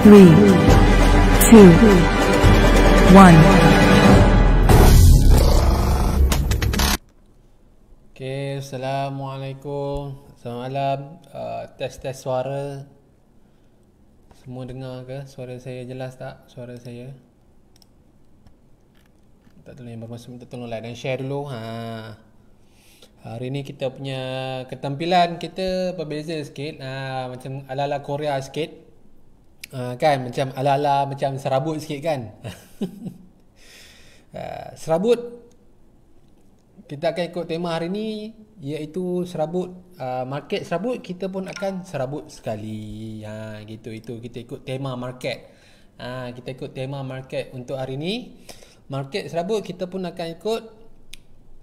Three, two, one. Okay, Assalamualaikum. Selamat ah, Test-test suara. Semua dengar ke? Suara saya jelas tak? Suara saya. Tak tolong yang bermaksud minta tolong like dan share dulu. Haa. Hari ni kita punya ketampilan kita berbeza sikit uh, Macam ala-ala Korea sikit uh, Kan macam ala-ala macam serabut sikit kan uh, Serabut Kita akan ikut tema hari ni Iaitu serabut uh, Market serabut kita pun akan serabut sekali Ha gitu itu kita ikut tema market Ha kita ikut tema market untuk hari ni Market serabut kita pun akan ikut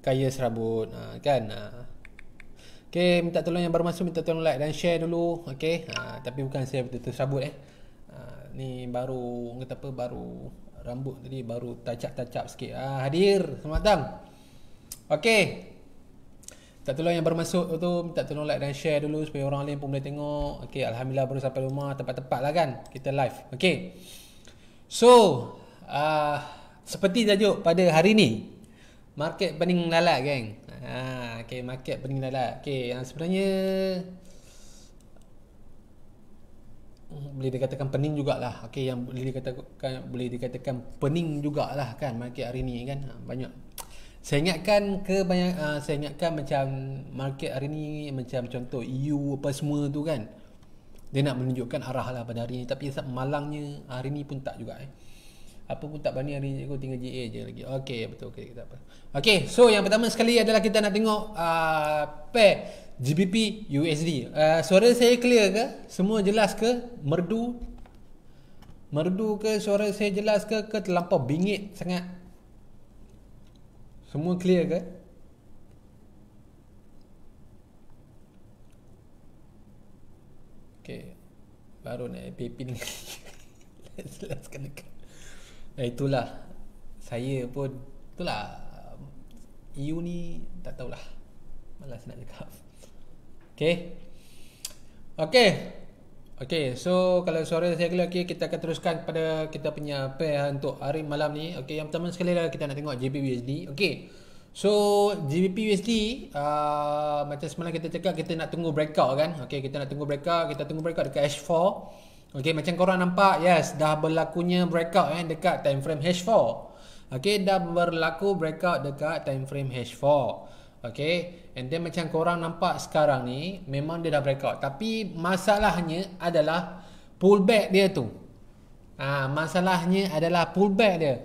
kaya serabut ha, kan ha. Ah. Okay, minta tolong yang baru masuk minta tolong like dan share dulu okey ha, tapi bukan saya betul-betul serabut eh ha, ni baru kata apa baru rambut tadi baru tacap-tacap sikit ha, hadir selamat datang okey Minta tolong yang bermasuk tu minta tolong like dan share dulu supaya orang lain pun boleh tengok. Okey, alhamdulillah baru sampai rumah tempat-tempat lah kan kita live. Okey. So, uh, seperti tajuk pada hari ni, market pening lalat geng. Ha, okay, market pening lalat. Okay, yang sebenarnya boleh dikatakan pening jugalah. Okay, yang boleh dikatakan boleh dikatakan pening jugalah kan market hari ni kan. Ha, banyak saya ingatkan ke banyak uh, saya ingatkan macam market hari ni macam contoh EU apa semua tu kan. Dia nak menunjukkan arah lah pada hari ni tapi malangnya hari ni pun tak juga eh apa pun tak berani hari ni cikgu tinggal GA je lagi. Okey, betul okey kita apa. Okey, so yang pertama sekali adalah kita nak tengok a uh, pair GBP USD. Uh, suara saya clear ke? Semua jelas ke? Merdu? Merdu ke suara saya jelas ke ke terlampau bingit sangat? Semua clear ke? Okay, Baru nak pipin. let's let's kena. Eh itulah Saya pun Itulah EU ni Tak tahulah Malas nak cakap Okay Okay Okay so Kalau suara saya kelihatan okay, Kita akan teruskan kepada Kita punya pair lah Untuk hari malam ni Okay yang pertama sekali lah Kita nak tengok JPBSD Okay So GBP USD uh, macam semalam kita cakap kita nak tunggu breakout kan. okay kita nak tunggu breakout, kita tunggu breakout dekat H4. Okey, macam korang nampak, yes, dah berlakunya breakout eh dekat time frame H4. Okey, dah berlaku breakout dekat time frame H4. Okey, and then macam korang nampak sekarang ni, memang dia dah breakout. Tapi masalahnya adalah pullback dia tu. Ha, masalahnya adalah pullback dia.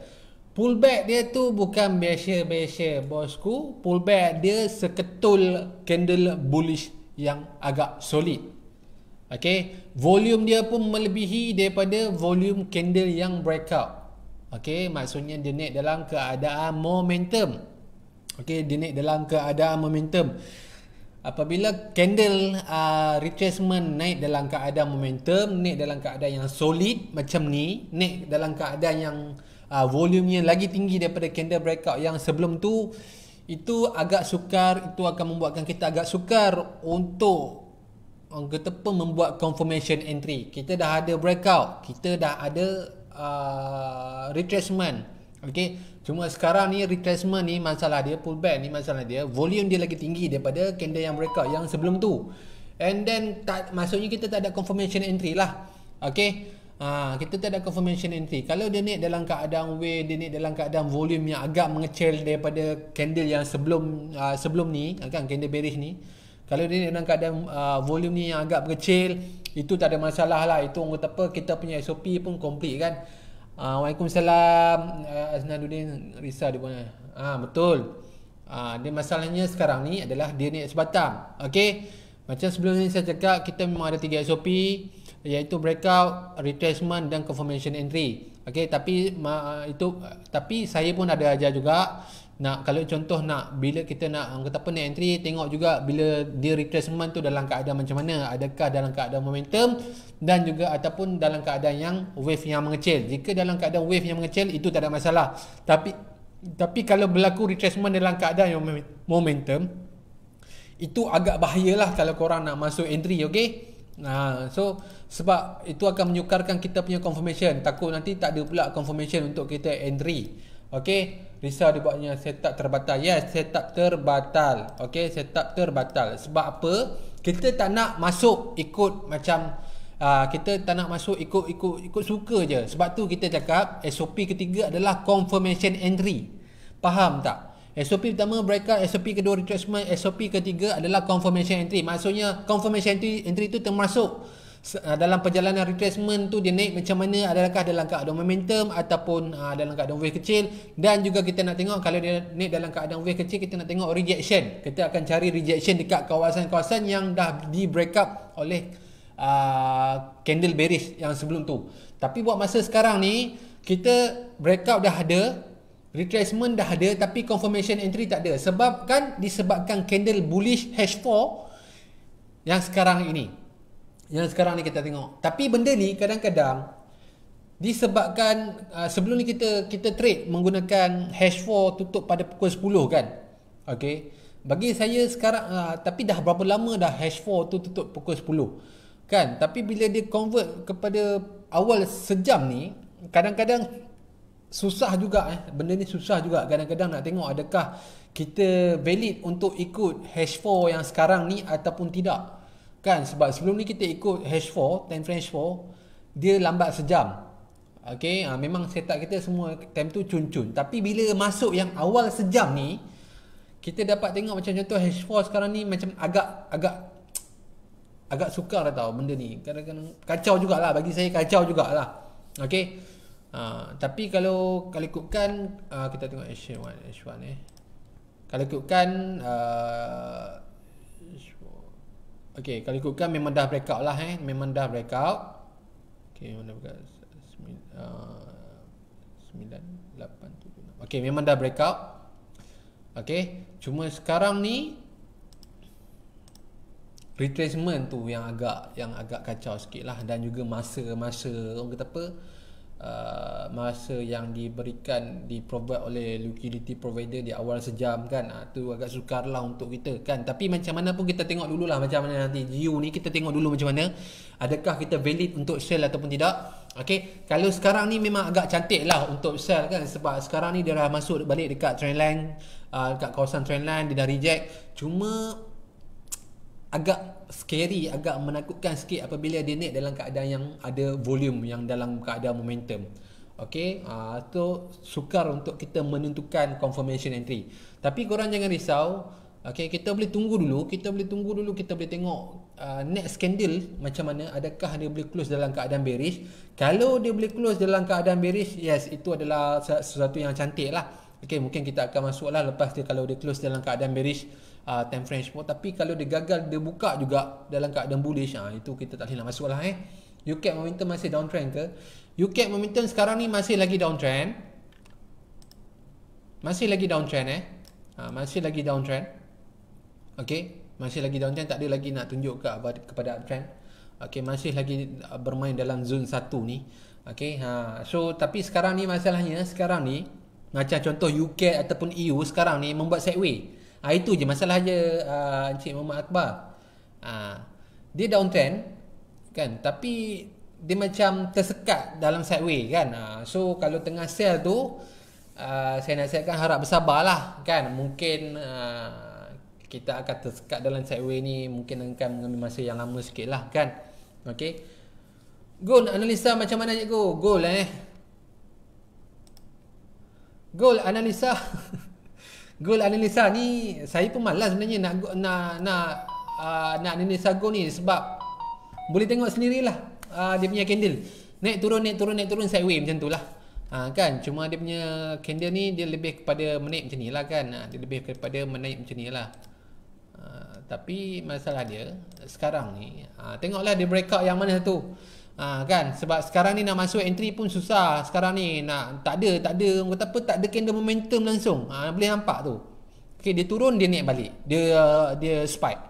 Pullback dia tu bukan biasa-biasa bosku. Pullback dia seketul candle bullish yang agak solid. Okay, volume dia pun melebihi daripada volume candle yang breakout. Okay, maksudnya dia naik dalam keadaan momentum. Okay, dia naik dalam keadaan momentum. Apabila candle uh, retracement naik dalam keadaan momentum, naik dalam keadaan yang solid macam ni, naik dalam keadaan yang uh, volumenya lagi tinggi daripada candle breakout yang sebelum tu, itu agak sukar, itu akan membuatkan kita agak sukar untuk orang kata pun membuat confirmation entry kita dah ada breakout kita dah ada uh, retracement okey cuma sekarang ni retracement ni masalah dia pullback ni masalah dia volume dia lagi tinggi daripada candle yang breakout yang sebelum tu and then tak, maksudnya kita tak ada confirmation entry lah okey Ha, ah, kita tak ada confirmation entry kalau dia naik dalam keadaan way dia naik dalam keadaan volume yang agak mengecil daripada candle yang sebelum uh, sebelum ni kan candle bearish ni kalau dia dalam keadaan uh, volume ni yang agak berkecil, itu tak ada masalah lah. Itu orang kata apa, kita punya SOP pun complete kan. Uh, Waalaikumsalam, uh, Aznaluddin Risa dia punya. Ha, betul. Uh, dia masalahnya sekarang ni adalah dia ni sebatang. Okay. Macam sebelum ni saya cakap, kita memang ada tiga SOP iaitu breakout, retracement dan confirmation entry. Okey, tapi itu tapi saya pun ada ajar juga nak kalau contoh nak bila kita nak kata apa nak entry tengok juga bila dia retracement tu dalam keadaan macam mana adakah dalam keadaan momentum dan juga ataupun dalam keadaan yang wave yang mengecil jika dalam keadaan wave yang mengecil itu tak ada masalah tapi tapi kalau berlaku retracement dalam keadaan yang momentum itu agak bahayalah kalau korang nak masuk entry okey Nah, ha, so sebab itu akan menyukarkan kita punya confirmation takut nanti tak ada pula confirmation untuk kita entry okey risau dibuatnya setup terbatal. Yes, setup terbatal. Okey, setup terbatal. Sebab apa? Kita tak nak masuk ikut macam uh, kita tak nak masuk ikut ikut ikut suka je. Sebab tu kita cakap SOP ketiga adalah confirmation entry. Faham tak? SOP pertama breakout, SOP kedua retracement, SOP ketiga adalah confirmation entry. Maksudnya confirmation entry, entry itu termasuk Ah, dalam perjalanan retracement tu dia naik macam mana adakah dalam keadaan momentum ataupun uh, dalam keadaan wave kecil dan juga kita nak tengok kalau dia naik dalam keadaan wave kecil kita nak tengok rejection kita akan cari rejection dekat kawasan-kawasan yang dah di break up oleh uh, ah, candle bearish yang sebelum tu tapi buat masa sekarang ni kita break up dah ada retracement dah ada tapi confirmation entry tak ada sebab kan disebabkan candle bullish H4 yang sekarang ini yang sekarang ni kita tengok. Tapi benda ni kadang-kadang disebabkan uh, sebelum ni kita kita trade menggunakan hash 4 tutup pada pukul 10 kan. Okey. Bagi saya sekarang uh, tapi dah berapa lama dah hash 4 tu tutup pukul 10. Kan? Tapi bila dia convert kepada awal sejam ni kadang-kadang susah juga eh benda ni susah juga kadang-kadang nak tengok adakah kita valid untuk ikut hash 4 yang sekarang ni ataupun tidak. Kan sebab sebelum ni kita ikut H4, 10 French 4, dia lambat sejam. okay? ha, memang setup kita semua time tu cun-cun. Tapi bila masuk yang awal sejam ni, kita dapat tengok macam contoh H4 sekarang ni macam agak agak agak sukar tau benda ni. Kadang-kadang kacau jugalah bagi saya kacau jugalah. Okey. Ha, ah, tapi kalau kalau ikutkan uh, ah, kita tengok H1 H1 ni. Eh. Kalau ikutkan Okey, kalau ikutkan memang dah breakout lah eh. Memang dah breakout. Okey, memang dah breakout. 9, 8, 7, 6 Okay memang dah breakout Okay Cuma sekarang ni Retracement tu yang agak Yang agak kacau sikit lah Dan juga masa Masa Orang kata apa uh, Uh, masa yang diberikan di provide oleh liquidity provider di awal sejam kan ha, tu agak sukar lah untuk kita kan tapi macam mana pun kita tengok dulu lah macam mana nanti GU ni kita tengok dulu macam mana adakah kita valid untuk sell ataupun tidak Okay, kalau sekarang ni memang agak cantik lah untuk sell kan sebab sekarang ni dia dah masuk balik dekat line, uh, dekat kawasan trend line, dia dah reject cuma agak scary agak menakutkan sikit apabila dia naik dalam keadaan yang ada volume yang dalam keadaan momentum Okay, uh, ah, tu sukar untuk kita menentukan confirmation entry tapi korang jangan risau Okay, kita boleh tunggu dulu kita boleh tunggu dulu kita boleh tengok uh, next candle macam mana adakah dia boleh close dalam keadaan bearish kalau dia boleh close dalam keadaan bearish yes itu adalah sesuatu yang cantik lah Okay, mungkin kita akan masuk lah lepas dia kalau dia close dalam keadaan bearish uh, ah, time frame semua tapi kalau dia gagal dia buka juga dalam keadaan bullish ah itu kita tak boleh nak masuk lah, eh UK momentum masih downtrend ke UK momentum sekarang ni masih lagi downtrend masih lagi downtrend eh uh, masih lagi downtrend okey masih lagi downtrend tak ada lagi nak tunjuk ke kepada trend, okey masih lagi ah, bermain dalam zone 1 ni okey ha so tapi sekarang ni masalahnya sekarang ni macam contoh UK ataupun EU sekarang ni membuat sideways Ha, itu je masalah je uh, Encik Muhammad Akbar. Ha, dia downtrend kan tapi dia macam tersekat dalam sideway kan. Ha, so kalau tengah sell tu uh, saya nasihatkan harap bersabarlah kan. Mungkin uh, kita akan tersekat dalam sideway ni mungkin akan mengambil masa yang lama sikit lah kan. Okay. Goal analisa macam mana cikgu? Goal eh. Goal analisa. Girl Analisa ni saya pun malas sebenarnya nak nak nak uh, nak Analisa go ni sebab boleh tengok sendirilah uh, dia punya candle. Naik turun naik turun naik turun sideways macam tu lah uh, kan cuma dia punya candle ni dia lebih kepada menaik macam ni lah kan uh, Dia lebih kepada menaik macam ni lah uh, Tapi masalah dia sekarang ni uh, Tengoklah dia breakout yang mana tu Ha, kan sebab sekarang ni nak masuk entry pun susah sekarang ni nak tak ada tak ada orang kata apa tak ada candle momentum langsung ha, boleh nampak tu okey dia turun dia naik balik dia uh, dia spike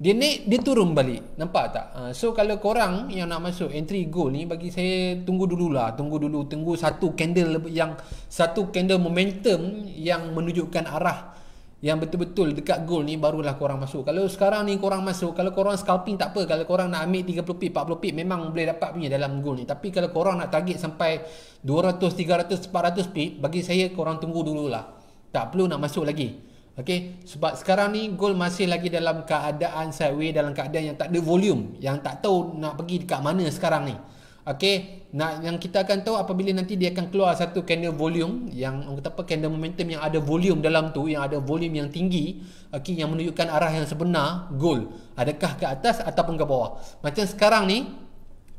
dia naik dia turun balik nampak tak ha, so kalau korang yang nak masuk entry gold ni bagi saya tunggu dululah tunggu dulu tunggu satu candle yang satu candle momentum yang menunjukkan arah yang betul-betul dekat goal ni barulah korang masuk. Kalau sekarang ni korang masuk, kalau korang scalping tak apa. Kalau korang nak ambil 30 pip, 40 pip memang boleh dapat punya dalam goal ni. Tapi kalau korang nak target sampai 200, 300, 400 pip, bagi saya korang tunggu dululah. Tak perlu nak masuk lagi. Okay, sebab sekarang ni goal masih lagi dalam keadaan sideways, dalam keadaan yang tak ada volume. Yang tak tahu nak pergi dekat mana sekarang ni. Okey, nak yang kita akan tahu apabila nanti dia akan keluar satu candle volume yang orang kata apa candle momentum yang ada volume dalam tu yang ada volume yang tinggi, okey yang menunjukkan arah yang sebenar, gold. Adakah ke atas ataupun ke bawah? Macam sekarang ni,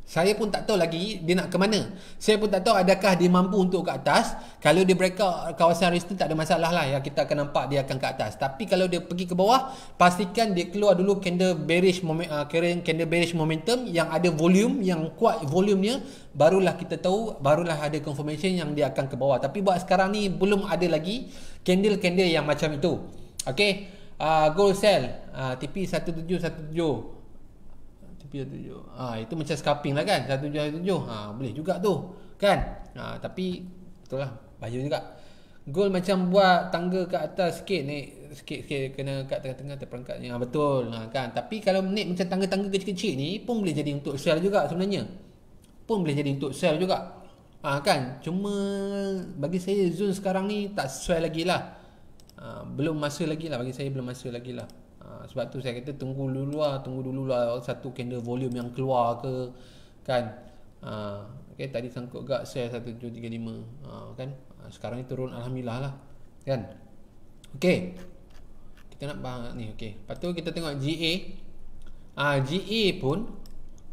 saya pun tak tahu lagi dia nak ke mana. Saya pun tak tahu adakah dia mampu untuk ke atas. Kalau dia break out kawasan resistance tak ada masalah lah. Ya, kita akan nampak dia akan ke atas. Tapi kalau dia pergi ke bawah, pastikan dia keluar dulu candle bearish, momen, ah, candle bearish momentum yang ada volume, yang kuat volume dia. Barulah kita tahu, barulah ada confirmation yang dia akan ke bawah. Tapi buat sekarang ni belum ada lagi candle-candle yang macam itu. Okay. Uh, ah, gold sell uh, TP 1717 Pukul tujuh. Ha, itu macam scalping lah kan. Satu tujuh, satu tujuh. Ha, boleh juga tu. Kan? Ha, tapi, betul lah. Bahaya juga. Goal macam buat tangga ke atas sikit ni. Sikit-sikit kena kat tengah-tengah terperangkat. Ha, betul. Ha, kan? Tapi kalau ni macam tangga-tangga kecil-kecil ni pun boleh jadi untuk sell juga sebenarnya. Pun boleh jadi untuk sell juga. Ha, kan? Cuma bagi saya zone sekarang ni tak sesuai lagi lah. Ha, belum masa lagi lah. Bagi saya belum masa lagi lah sebab tu saya kata tunggu dulu lah tunggu dulu lah satu candle volume yang keluar ke kan ha, ah, okay, tadi sangkut gak share 1735 ha, ah, kan ha, sekarang ni turun Alhamdulillah lah kan Okey. kita nak bahas ni okay. lepas tu kita tengok GA ha, GA pun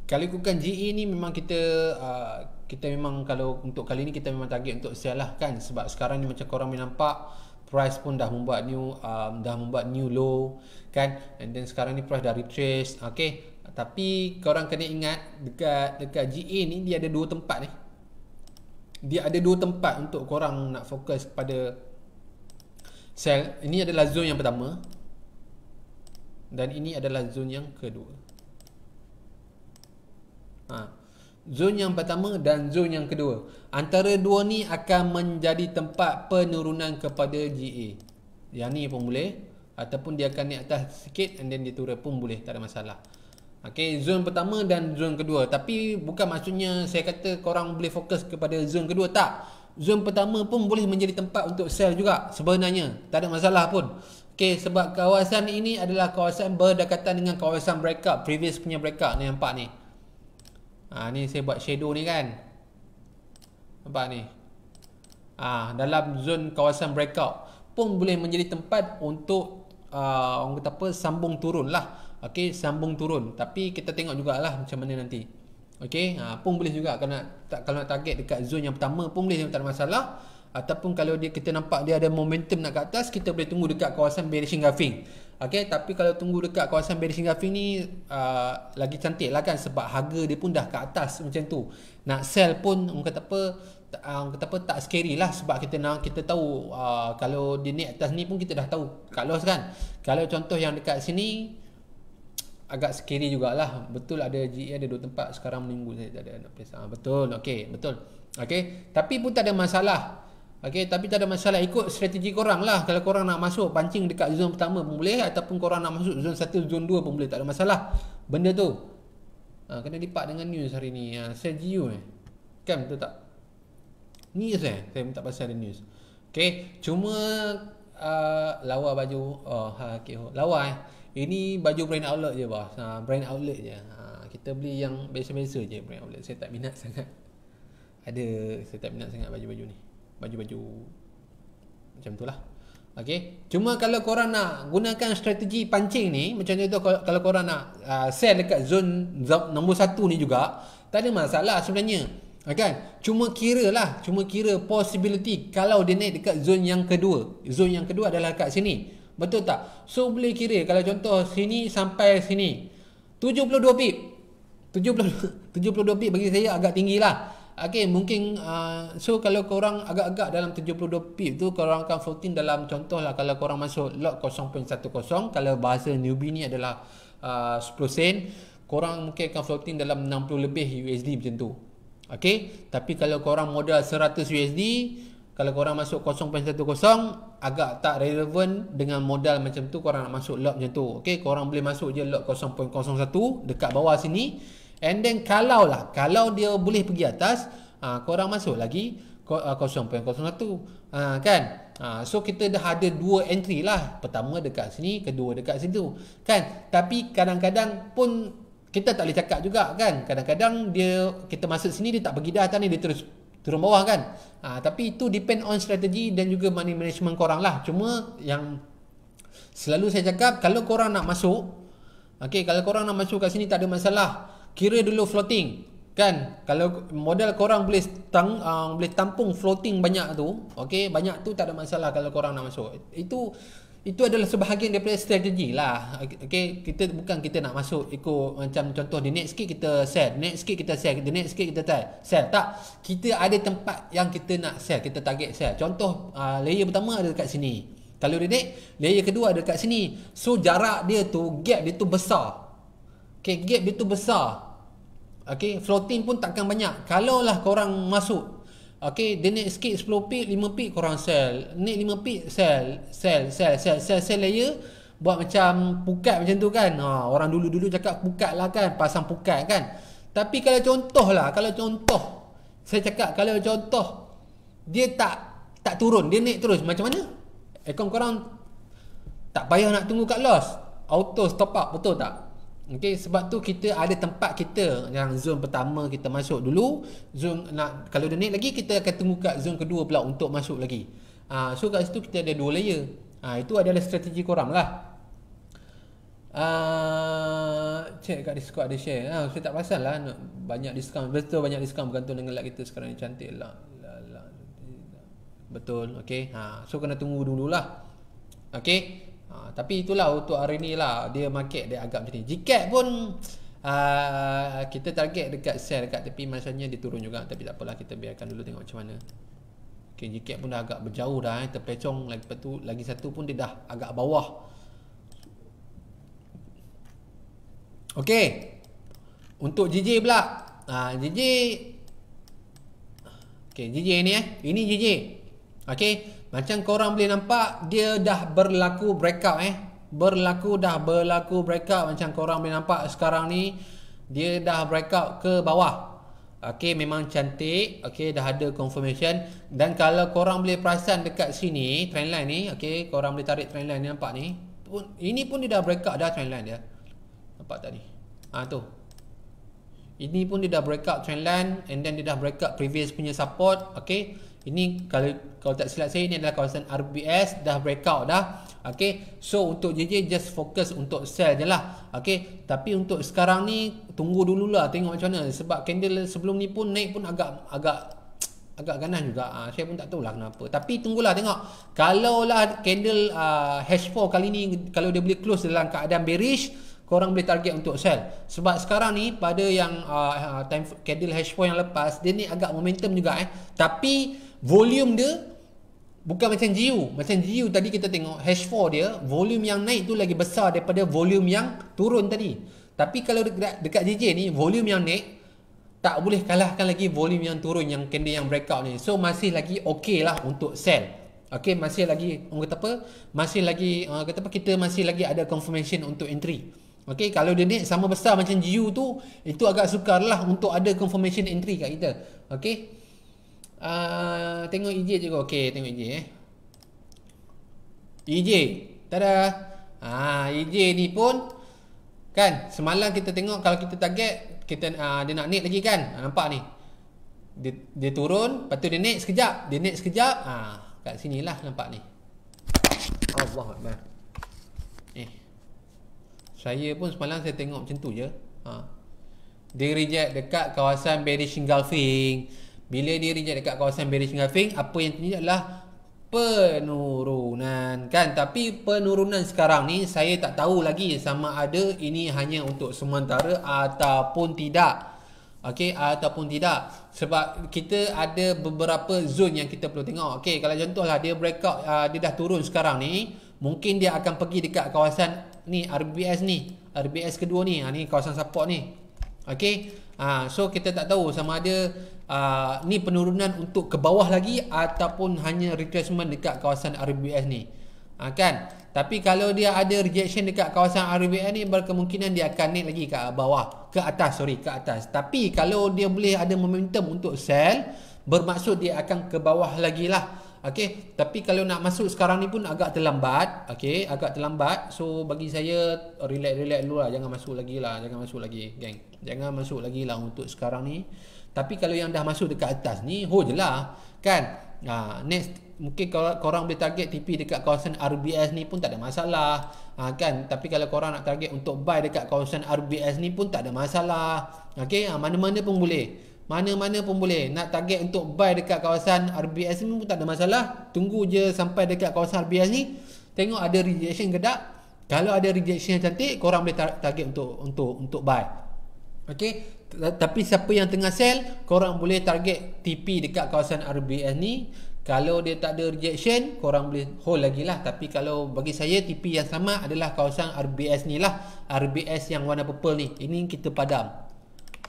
kalau ikutkan GE ni memang kita uh, kita memang kalau untuk kali ni kita memang target untuk sell lah kan sebab sekarang ni macam korang boleh nampak price pun dah membuat new um, dah membuat new low kan and then sekarang ni price dah retrace okey tapi korang kena ingat dekat dekat GA ni dia ada dua tempat ni dia ada dua tempat untuk korang nak fokus pada sell ini adalah zone yang pertama dan ini adalah zone yang kedua ha zon yang pertama dan zon yang kedua. Antara dua ni akan menjadi tempat penurunan kepada GA. Yang ni pun boleh ataupun dia akan naik atas sikit and then dia turun pun boleh tak ada masalah. Okay, zon pertama dan zon kedua. Tapi bukan maksudnya saya kata korang boleh fokus kepada zon kedua tak. Zon pertama pun boleh menjadi tempat untuk sell juga sebenarnya. Tak ada masalah pun. Okay, sebab kawasan ini adalah kawasan berdekatan dengan kawasan breakout, previous punya breakout ni nampak ni ha, ni saya buat shadow ni kan nampak ni ha, dalam zone kawasan breakout pun boleh menjadi tempat untuk uh, orang kata apa sambung turun lah okay sambung turun tapi kita tengok jugalah macam mana nanti okay ha, pun boleh juga kalau nak, kalau nak target dekat zone yang pertama pun boleh tak ada masalah ataupun kalau dia kita nampak dia ada momentum nak ke atas kita boleh tunggu dekat kawasan bearishing graphing Okay, tapi kalau tunggu dekat kawasan Bedesing Gafing ni uh, lagi cantik lah kan sebab harga dia pun dah ke atas macam tu. Nak sell pun orang kata apa uh, orang kata apa tak scary lah sebab kita nak kita tahu uh, kalau di ni atas ni pun kita dah tahu kat loss kan. Kalau contoh yang dekat sini agak scary jugalah. Betul ada GE ada dua tempat sekarang minggu saya tak ada nak place. Ha, betul. Okey, betul. Okey, tapi pun tak ada masalah. Okay, tapi tak ada masalah ikut strategi korang lah. Kalau korang nak masuk pancing dekat zon pertama pun boleh ataupun korang nak masuk zon satu, zon dua pun boleh. Tak ada masalah. Benda tu. Ha, kena lipat dengan news hari ni. Ha, ah, Sell GU eh. Kan betul tak? News eh. Saya minta pasal ada news. Okay, cuma uh, lawa baju. Oh, ha, okay. Lawa eh. Ini baju brand outlet je bah. Ha, brand outlet je. Ha, kita beli yang biasa-biasa je brand outlet. Saya tak minat sangat. Ada, saya tak minat sangat baju-baju ni baju-baju macam tu lah Okay. Cuma kalau korang nak gunakan strategi pancing ni Macam contoh kalau korang nak uh, sell dekat zone nombor satu ni juga Tak ada masalah sebenarnya ah, kan? Cuma kira lah Cuma kira possibility kalau dia naik dekat zone yang kedua Zone yang kedua adalah kat sini Betul tak? So boleh kira kalau contoh sini sampai sini 72 pip 72, 72 pip bagi saya agak tinggi lah Okay, mungkin uh, so kalau korang agak-agak dalam 72 pip tu korang akan 14 dalam contohlah kalau korang masuk lot 0.10 kalau bahasa newbie ni adalah uh, 10 sen korang mungkin akan 14 dalam 60 lebih USD macam tu. Okey, tapi kalau korang modal 100 USD kalau korang masuk 0.10 agak tak relevan dengan modal macam tu korang nak masuk lot macam tu. Okey, korang boleh masuk je lot 0.01 dekat bawah sini. And then kalau lah, kalau dia boleh pergi atas, uh, korang masuk lagi uh, 0.01 uh, kan? Uh, so kita dah ada dua entry lah. Pertama dekat sini, kedua dekat situ. Kan? Tapi kadang-kadang pun kita tak boleh cakap juga kan? Kadang-kadang dia kita masuk sini dia tak pergi dah atas dia terus turun bawah kan? Uh, tapi itu depend on strategi dan juga money management korang lah. Cuma yang selalu saya cakap kalau korang nak masuk, okay, kalau korang nak masuk kat sini tak ada masalah kira dulu floating kan kalau model korang boleh tang uh, boleh tampung floating banyak tu okey banyak tu tak ada masalah kalau korang nak masuk itu itu adalah sebahagian daripada strategi lah okey kita bukan kita nak masuk ikut macam contoh di next sikit kita sell next sikit kita sell di next sikit kita tak sell tak kita ada tempat yang kita nak sell kita target sell contoh uh, layer pertama ada dekat sini kalau di next layer kedua ada dekat sini so jarak dia tu gap dia tu besar okay, gap dia tu besar okay, floating pun takkan banyak kalau lah korang masuk okay, dia naik sikit 10 pit 5 pit korang sell naik 5 pit sell sell sell sell sell, sell layer buat macam pukat macam tu kan ha, orang dulu-dulu cakap pukat lah kan pasang pukat kan tapi kalau contoh lah kalau contoh saya cakap kalau contoh dia tak tak turun dia naik terus macam mana account korang tak payah nak tunggu kat loss auto stop up betul tak Okey sebab tu kita ada tempat kita yang zon pertama kita masuk dulu Zon nak kalau dah donate lagi kita akan tunggu kat zon kedua pula untuk masuk lagi. Ah so kat situ kita ada dua layer. Ah itu adalah strategi korang lah. Ah uh, check kat Discord ada share. Ah saya tak perasan lah banyak diskaun. Betul banyak diskaun bergantung dengan like kita sekarang ni cantik lah. lah, lah, lah. Betul. Okey. Ha so kena tunggu dulu lah. Okey. Ha, tapi itulah untuk hari ni lah dia market dia agak macam ni. Jiket pun uh, kita target dekat sell dekat tepi masanya dia turun juga tapi tak apalah kita biarkan dulu tengok macam mana. Okay, jiket pun dah agak berjauh dah eh, terpecong lagi satu lagi satu pun dia dah agak bawah. Okey. Untuk JJ pula. Ah uh, JJ Okey, JJ ni eh. Ini JJ. Okey. Macam korang boleh nampak dia dah berlaku breakout eh. Berlaku dah berlaku breakout macam korang boleh nampak sekarang ni dia dah breakout ke bawah. Okey memang cantik. Okey dah ada confirmation dan kalau korang boleh perasan dekat sini trendline ni okey korang boleh tarik trendline ni nampak ni. Ini pun dia dah breakout dah trendline dia. Nampak tak ni? Ah ha, tu. Ini pun dia dah breakout trendline and then dia dah breakout previous punya support okey. Ini kalau kalau tak silap saya ini adalah kawasan RBS dah breakout dah. Okey. So untuk JJ just fokus untuk sell je lah Okey. Tapi untuk sekarang ni tunggu dululah tengok macam mana sebab candle sebelum ni pun naik pun agak agak agak ganas juga. Ha, saya pun tak tahu lah kenapa. Tapi tunggulah tengok. Kalau lah candle uh, ah, H4 kali ni kalau dia boleh close dalam keadaan bearish korang boleh target untuk sell sebab sekarang ni pada yang uh, time candle hash point yang lepas dia ni agak momentum juga eh tapi volume dia bukan macam GU macam GU tadi kita tengok H4 dia volume yang naik tu lagi besar daripada volume yang turun tadi tapi kalau dekat, dekat JJ ni volume yang naik tak boleh kalahkan lagi volume yang turun yang candle yang breakout ni so masih lagi okey lah untuk sell Okey masih lagi orang kata apa masih lagi uh, kata apa kita masih lagi ada confirmation untuk entry Okey kalau dia naik sama besar macam GU tu itu agak sukar lah untuk ada confirmation entry kat kita okey Uh, tengok EJ je kau. Okey, tengok EJ eh. EJ. Tada. Ha, uh, EJ ni pun kan semalam kita tengok kalau kita target kita uh, dia nak naik lagi kan. Ah, nampak ni. Dia, dia turun, lepas tu dia naik sekejap. Dia naik sekejap. Ha, uh, kat sinilah nampak ni. Allahuakbar. Eh. Saya pun semalam saya tengok macam je. Ha. Uh. Dia reject dekat kawasan Berry engulfing. Bila dia reject dekat kawasan bearish engulfing, apa yang terjadi adalah penurunan kan. Tapi penurunan sekarang ni saya tak tahu lagi sama ada ini hanya untuk sementara ataupun tidak. okay? ataupun tidak sebab kita ada beberapa zone yang kita perlu tengok. Okay, kalau contohlah dia breakout uh, ah, dia dah turun sekarang ni mungkin dia akan pergi dekat kawasan ni RBS ni. RBS kedua ni. Ha, ni kawasan support ni. okay? Ha, ah, so kita tak tahu sama ada uh, ni penurunan untuk ke bawah lagi ataupun hanya retracement dekat kawasan RBS ni. Ha, kan? Tapi kalau dia ada rejection dekat kawasan RBS ni berkemungkinan dia akan naik lagi ke bawah, ke atas sorry, ke atas. Tapi kalau dia boleh ada momentum untuk sell, bermaksud dia akan ke bawah lagi lah. Okey, tapi kalau nak masuk sekarang ni pun agak terlambat, okey, agak terlambat. So bagi saya relax-relax dulu lah. jangan masuk lagi lah, jangan masuk lagi, geng. Jangan masuk lagi lah untuk sekarang ni. Tapi kalau yang dah masuk dekat atas ni, ho je lah. Kan? Ha, next, mungkin kalau korang boleh target TP dekat kawasan RBS ni pun tak ada masalah. Ha, kan? Tapi kalau korang nak target untuk buy dekat kawasan RBS ni pun tak ada masalah. Okay? Ha, mana-mana ha, pun boleh. Mana-mana pun boleh. Nak target untuk buy dekat kawasan RBS ni pun tak ada masalah. Tunggu je sampai dekat kawasan RBS ni. Tengok ada rejection ke tak. Kalau ada rejection yang cantik, korang boleh target untuk untuk untuk buy. Okay? tapi siapa yang tengah sell korang boleh target TP dekat kawasan RBS ni kalau dia tak ada rejection korang boleh hold lagi lah tapi kalau bagi saya TP yang sama adalah kawasan RBS ni lah RBS yang warna purple ni ini kita padam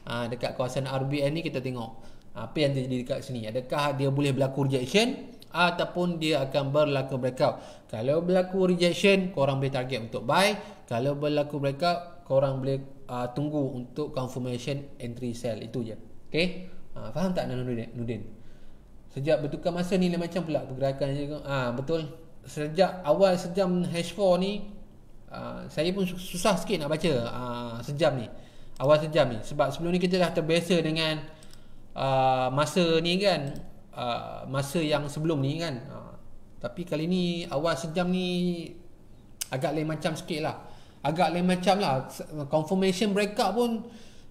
ha, dekat kawasan RBS ni kita tengok ha, apa yang terjadi dekat sini adakah dia boleh berlaku rejection ataupun dia akan berlaku breakout kalau berlaku rejection korang boleh target untuk buy kalau berlaku breakout korang boleh uh, tunggu untuk confirmation entry sell itu je okay uh, ah, faham tak nana Nurdin Nurdin sejak bertukar masa ni macam pula pergerakan je ah uh, betul sejak awal sejam hash 4 ni uh, saya pun susah sikit nak baca uh, sejam ni awal sejam ni sebab sebelum ni kita dah terbiasa dengan uh, masa ni kan uh, masa yang sebelum ni kan uh, tapi kali ni awal sejam ni agak lain macam sikit lah agak lain macam lah confirmation breakup pun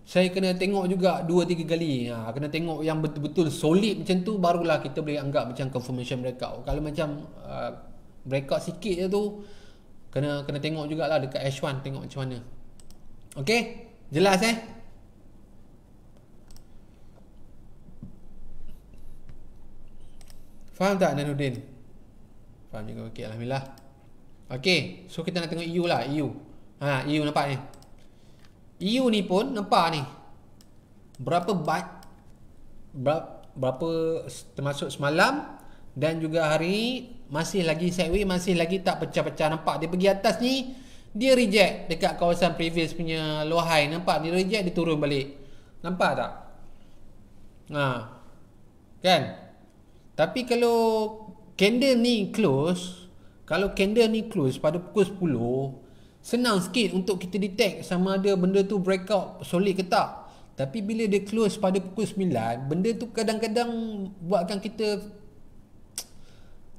saya kena tengok juga 2-3 kali ha, kena tengok yang betul-betul solid macam tu barulah kita boleh anggap macam confirmation breakup kalau macam uh, breakup sikit je tu kena kena tengok jugalah dekat H1 tengok macam mana ok jelas eh faham tak Nanudin faham juga ok Alhamdulillah ok so kita nak tengok EU lah EU Ha, EU nampak ni. EU ni pun nampak ni. Berapa baik berapa, berapa termasuk semalam dan juga hari masih lagi sideways masih lagi tak pecah-pecah nampak dia pergi atas ni dia reject dekat kawasan previous punya lohai nampak dia reject dia turun balik nampak tak ha kan tapi kalau candle ni close kalau candle ni close pada pukul Senang sikit untuk kita detect sama ada benda tu breakout solid ke tak. Tapi bila dia close pada pukul 9, benda tu kadang-kadang buatkan kita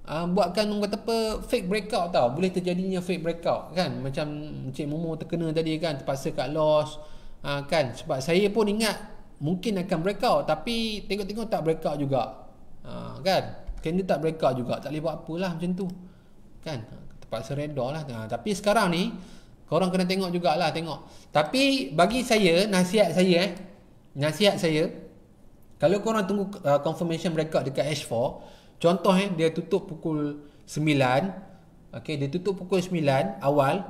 uh, buatkan orang kata apa fake breakout tau. Boleh terjadinya fake breakout kan. Macam Encik Momo terkena tadi kan terpaksa kat loss uh, kan. Sebab saya pun ingat mungkin akan breakout tapi tengok-tengok tak breakout juga. Uh, kan. Candle tak breakout juga. Tak boleh buat apalah macam tu. Kan terpaksa redor lah. Ha, tapi sekarang ni, korang kena tengok jugalah, tengok. Tapi bagi saya, nasihat saya eh, nasihat saya, kalau korang tunggu uh, confirmation breakout dekat H4, contoh eh, dia tutup pukul 9, okay, dia tutup pukul 9 awal,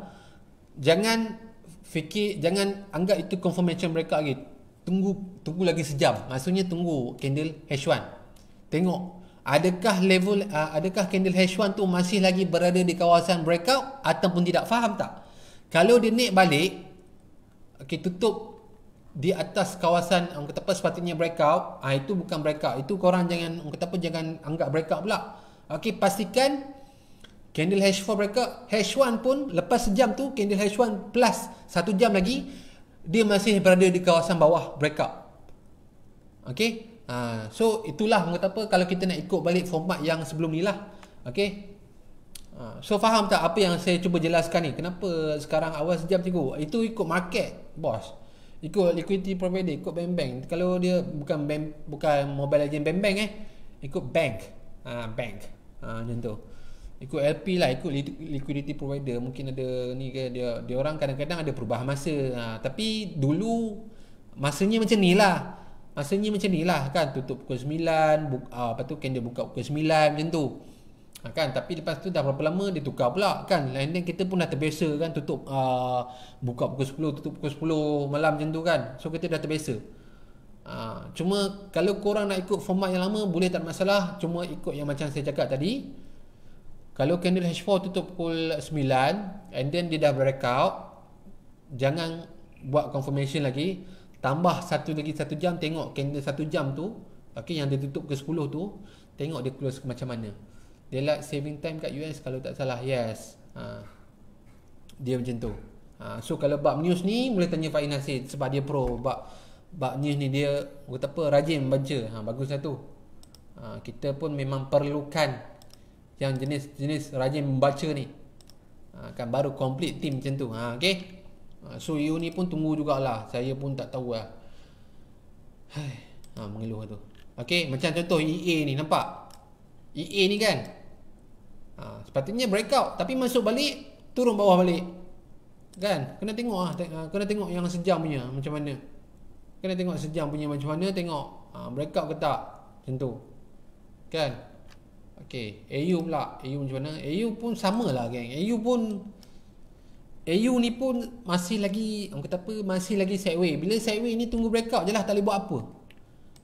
jangan fikir, jangan anggap itu confirmation record lagi. Tunggu tunggu lagi sejam, maksudnya tunggu candle H1. Tengok adakah level uh, adakah candle H1 tu masih lagi berada di kawasan breakout ataupun tidak faham tak kalau dia naik balik okey tutup di atas kawasan orang kata apa sepatutnya breakout ah ha, itu bukan breakout itu korang jangan orang kata apa jangan anggap breakout pula okey pastikan candle H4 breakout H1 pun lepas sejam tu candle H1 plus satu jam lagi dia masih berada di kawasan bawah breakout okey Ha, so itulah kata apa kalau kita nak ikut balik format yang sebelum ni lah okay. Ha, so faham tak apa yang saya cuba jelaskan ni Kenapa sekarang awal sejam cikgu Itu ikut market bos Ikut liquidity provider, ikut bank-bank Kalau dia bukan bank, bukan mobile agent bank-bank eh Ikut bank uh, Bank ah uh, tu Ikut LP lah, ikut liquidity provider Mungkin ada ni ke dia, dia orang kadang-kadang ada perubahan masa uh, Tapi dulu Masanya macam ni lah Masanya macam ni lah kan Tutup pukul 9 buk, uh, Lepas tu candle buka pukul 9 macam tu ha, kan? Tapi lepas tu dah berapa lama dia tukar pula kan Lain then kita pun dah terbiasa kan Tutup uh, buka pukul 10 Tutup pukul 10 malam macam tu kan So kita dah terbiasa ha, Cuma kalau korang nak ikut format yang lama Boleh tak masalah Cuma ikut yang macam saya cakap tadi Kalau candle H4 tutup pukul 9 And then dia dah breakout Jangan buat confirmation lagi tambah satu lagi satu jam tengok candle satu jam tu okay yang dia tutup ke 10 tu tengok dia close ke macam mana daylight saving time kat US kalau tak salah yes ha. dia macam tu ha. so kalau bab news ni boleh tanya Pak Inasid sebab dia pro bab bab news ni dia kata apa rajin baca ha, bagus satu lah ha, kita pun memang perlukan yang jenis-jenis rajin membaca ni ha, kan baru complete team macam tu ha, okay? Ha, so you ni pun tunggu jugalah Saya pun tak tahu lah Hai ha, Mengeluh tu Okay macam contoh EA ni nampak EA ni kan ha, Sepatutnya breakout Tapi masuk balik Turun bawah balik Kan Kena tengok lah ha, Kena tengok yang sejam punya Macam mana Kena tengok sejam punya macam mana Tengok ha, Breakout ke tak Macam tu Kan Okay AU pula AU macam mana AU pun lah, geng AU pun AU ni pun masih lagi orang kata apa masih lagi sideway bila sideway ni tunggu breakout je lah tak boleh buat apa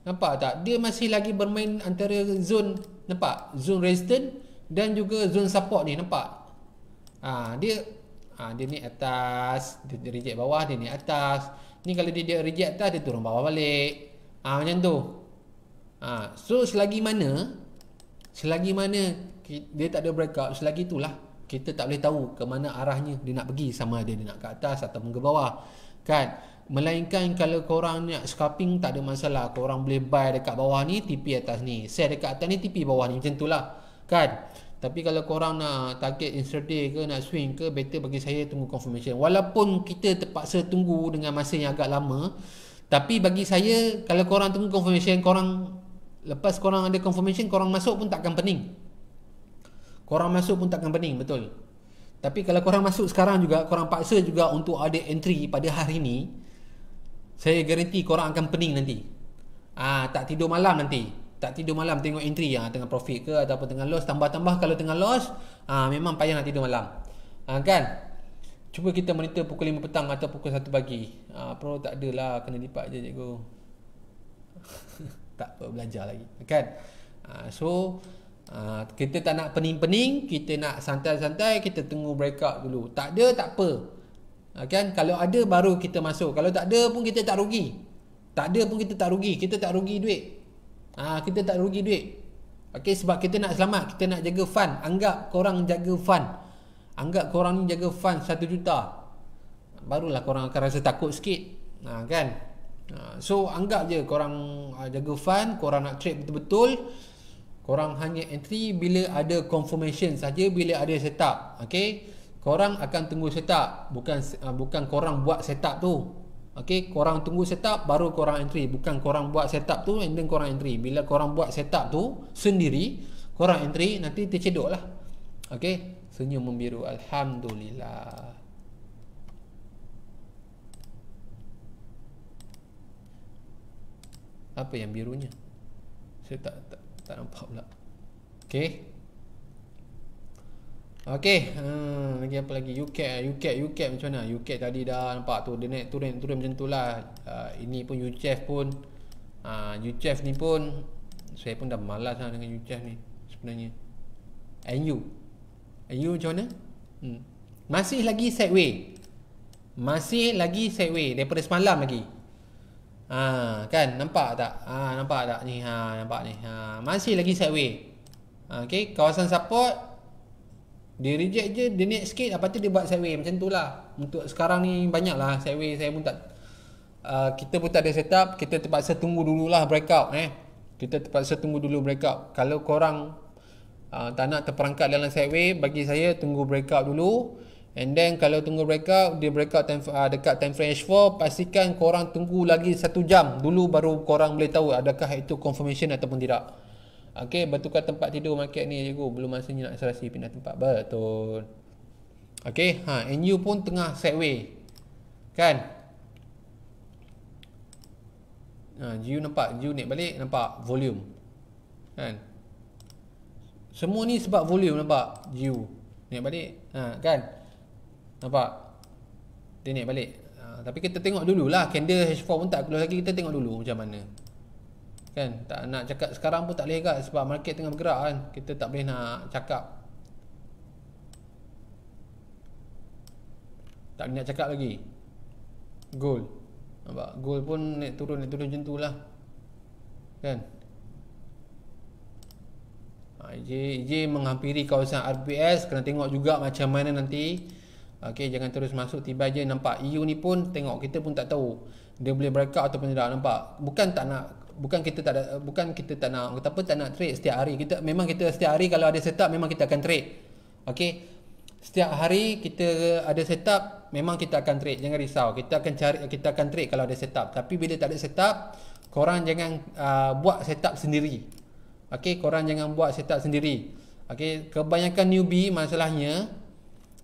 nampak tak dia masih lagi bermain antara zone nampak zone resistance dan juga zone support ni nampak ha, dia ha, dia ni atas dia, dia reject bawah dia ni atas ni kalau dia, dia reject atas dia turun bawah balik ha, macam tu ha, so selagi mana selagi mana dia tak ada breakout selagi itulah kita tak boleh tahu ke mana arahnya dia nak pergi sama ada dia nak ke atas atau ke bawah kan melainkan kalau korang nak scalping tak ada masalah korang boleh buy dekat bawah ni tipi atas ni sell dekat atas ni tipi bawah ni macam itulah kan tapi kalau korang nak target intraday ke nak swing ke better bagi saya tunggu confirmation walaupun kita terpaksa tunggu dengan masa yang agak lama tapi bagi saya kalau korang tunggu confirmation korang lepas korang ada confirmation korang masuk pun takkan pening Korang masuk pun takkan pening betul Tapi kalau korang masuk sekarang juga Korang paksa juga untuk ada entry pada hari ni Saya garanti korang akan pening nanti Ah ha, Tak tidur malam nanti Tak tidur malam tengok entry yang ah, ha, tengah profit ke atau tengah loss Tambah-tambah kalau tengah loss ah ha, Memang payah nak tidur malam ha, Kan Cuba kita monitor pukul 5 petang atau pukul 1 pagi ha, Pro tak ada lah kena lipat je cikgu tak apa belajar lagi kan so Ah, kita tak nak pening-pening, kita nak santai-santai, kita tunggu breakout dulu. Tak ada tak apa. Uh, kan kalau ada baru kita masuk. Kalau tak ada pun kita tak rugi. Tak ada pun kita tak rugi. Kita tak rugi duit. uh, kita tak rugi duit. Okay, sebab kita nak selamat, kita nak jaga fund. Anggap korang jaga fund. Anggap korang ni jaga fund satu juta. Barulah korang akan rasa takut sikit. uh, kan? so anggap je korang jaga fund, korang nak trade betul-betul korang hanya entry bila ada confirmation saja bila ada setup okey korang akan tunggu setup bukan uh, bukan korang buat setup tu okey korang tunggu setup baru korang entry bukan korang buat setup tu and then korang entry bila korang buat setup tu sendiri korang entry nanti tercedoklah okey senyum membiru alhamdulillah apa yang birunya saya tak, tak tak nampak pula Okay Okay uh, hmm, Lagi apa lagi UCAT UCAT UCAT macam mana UCAT tadi dah nampak tu Dia naik turun Turun macam tu lah uh, Ini pun UCAT pun uh, ah, UCAT ni pun Saya pun dah malas lah dengan UCAT ni Sebenarnya And you And you macam mana hmm. Masih lagi segway Masih lagi segway Daripada semalam lagi Ha kan nampak tak? Ha nampak tak ni ha nampak ni. Ha masih lagi sideway. Ha okey kawasan support dia reject je dia naik sikit apa tu dia buat sideway macam itulah. Untuk sekarang ni banyaklah sideway saya pun tak uh, kita pun tak ada setup, kita terpaksa tunggu dululah breakout eh. Kita terpaksa tunggu dulu breakout. Kalau korang uh, tak nak terperangkap dalam sideway, bagi saya tunggu breakout dulu. And then kalau tunggu breakout, dia breakout time, uh, dekat time frame H4, pastikan korang tunggu lagi satu jam dulu baru korang boleh tahu adakah itu confirmation ataupun tidak. Okay, bertukar tempat tidur market ni cikgu. Belum masanya nak serasi pindah tempat. Betul. Okay, ha, and you pun tengah set Kan? Ha, you nampak? You naik balik, nampak? Volume. Kan? Semua ni sebab volume nampak? You. Naik balik. Ha, kan? Kan? Nampak? Dia naik balik. Ha, tapi kita tengok dulu lah Candle H4 pun tak keluar lagi. Kita tengok dulu macam mana. Kan? Tak nak cakap sekarang pun tak boleh kat. Sebab market tengah bergerak kan. Kita tak boleh nak cakap. Tak nak cakap lagi. Gold. Nampak? Gold pun naik turun. Naik turun macam tu lah. Kan? Ha, IJ, IJ menghampiri kawasan RPS. Kena tengok juga macam mana Nanti. Okey jangan terus masuk tiba je nampak EU ni pun tengok kita pun tak tahu dia boleh breakout ataupun tidak nampak. Bukan tak nak bukan kita tak ada bukan kita tak nak kita pun tak nak trade setiap hari. Kita memang kita setiap hari kalau ada setup memang kita akan trade. Okey. Setiap hari kita ada setup memang kita akan trade. Jangan risau. Kita akan cari kita akan trade kalau ada setup. Tapi bila tak ada setup, korang jangan uh, buat setup sendiri. Okey, korang jangan buat setup sendiri. Okey, kebanyakan newbie masalahnya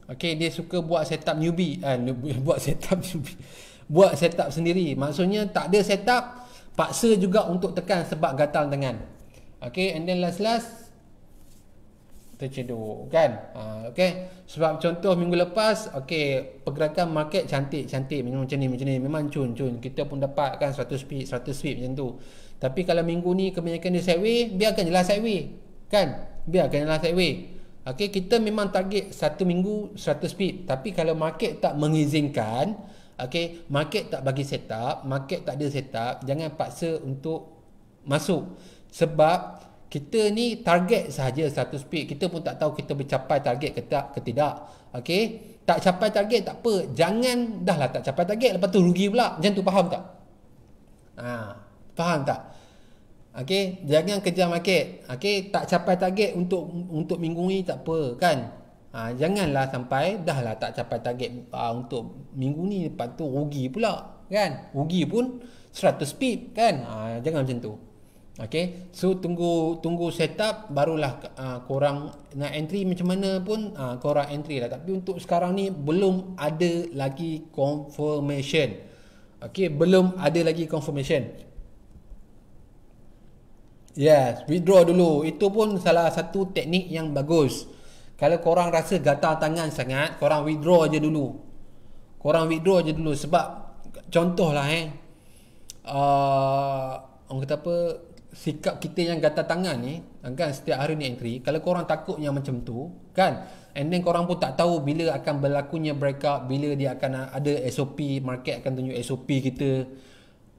Okay, dia suka buat setup newbie. Uh, buat setup newbie. buat setup sendiri. Maksudnya tak ada setup, paksa juga untuk tekan sebab gatal tangan. Okay, and then last last terceduk kan uh, ah, okay. sebab contoh minggu lepas okay, pergerakan market cantik cantik memang macam ni macam ni memang cun cun kita pun dapat kan 100 speed 100 speed macam tu tapi kalau minggu ni kebanyakan dia sideway biarkan je lah sideway kan biarkan je lah sideway Okay, kita memang target satu minggu 100 pip. Tapi kalau market tak mengizinkan, okay, market tak bagi setup, market tak ada setup, jangan paksa untuk masuk. Sebab kita ni target sahaja 100 pip. Kita pun tak tahu kita bercapai target ke tak ke tidak. Okey, tak capai target tak apa. Jangan dah lah tak capai target lepas tu rugi pula. Macam tu faham tak? Ha, faham tak? Okey, jangan kejar market. Okey, tak capai target untuk untuk minggu ni tak apa, kan? Ha, janganlah sampai dah lah tak capai target uh, untuk minggu ni lepas tu rugi pula, kan? Rugi pun 100 pip, kan? Ha, jangan macam tu. Okey, so tunggu tunggu setup barulah uh, korang nak entry macam mana pun uh, korang entry lah. Tapi untuk sekarang ni belum ada lagi confirmation. Okey, belum ada lagi confirmation. Yes, withdraw dulu. Itu pun salah satu teknik yang bagus. Kalau korang rasa gatal tangan sangat, korang withdraw aja dulu. Korang withdraw aja dulu sebab contohlah eh. Uh, orang kata apa sikap kita yang gatal tangan ni kan setiap hari ni entry kalau korang takut yang macam tu kan and then korang pun tak tahu bila akan berlakunya breakout bila dia akan ada SOP market akan tunjuk SOP kita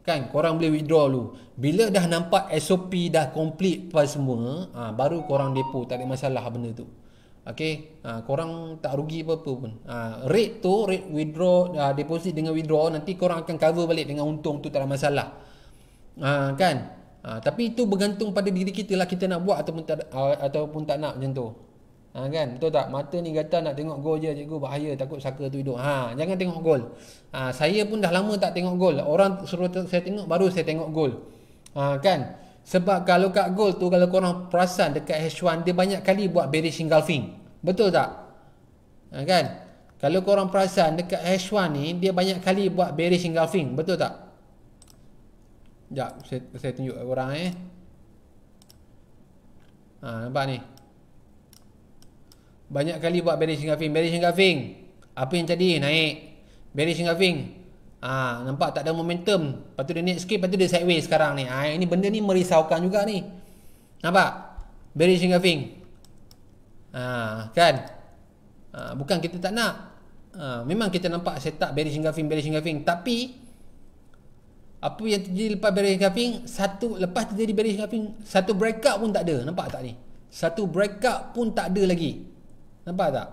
kan korang boleh withdraw dulu bila dah nampak SOP dah complete apa semua ha, baru korang depo tak ada masalah benda tu okey ha, korang tak rugi apa-apa pun ha, rate tu rate withdraw ha, deposit dengan withdraw nanti korang akan cover balik dengan untung tu tak ada masalah ha, kan ha, tapi itu bergantung pada diri kita lah kita nak buat ataupun tak ha, ataupun tak nak macam tu Ha, kan? Betul tak? Mata ni gatal nak tengok gol je cikgu bahaya takut saka tu hidup. Ha, jangan tengok gol. Ha, saya pun dah lama tak tengok gol. Orang suruh saya tengok baru saya tengok gol. Ha, kan? Sebab kalau kat gol tu kalau korang perasan dekat H1 dia banyak kali buat single fing. Betul tak? Ha, kan? Kalau korang perasan dekat H1 ni dia banyak kali buat single fing. Betul tak? Sekejap saya, saya tunjuk orang eh. Ha, nampak ni. Banyak kali buat bearish engulfing, bearish engulfing. Apa yang jadi? Naik. Bearish engulfing. Ah, ha, nampak tak ada momentum. Patut dia naik sikit, patut dia sideways sekarang ni. ha, ini benda ni merisaukan juga ni. Nampak? Bearish engulfing. Ah, ha, kan? Ha, bukan kita tak nak. Ha, memang kita nampak setup bearish engulfing, bearish engulfing, tapi apa yang terjadi lepas bearish engulfing? Satu lepas terjadi bearish engulfing, satu breakout pun tak ada. Nampak tak ni? Satu breakout pun tak ada lagi. Nampak tak?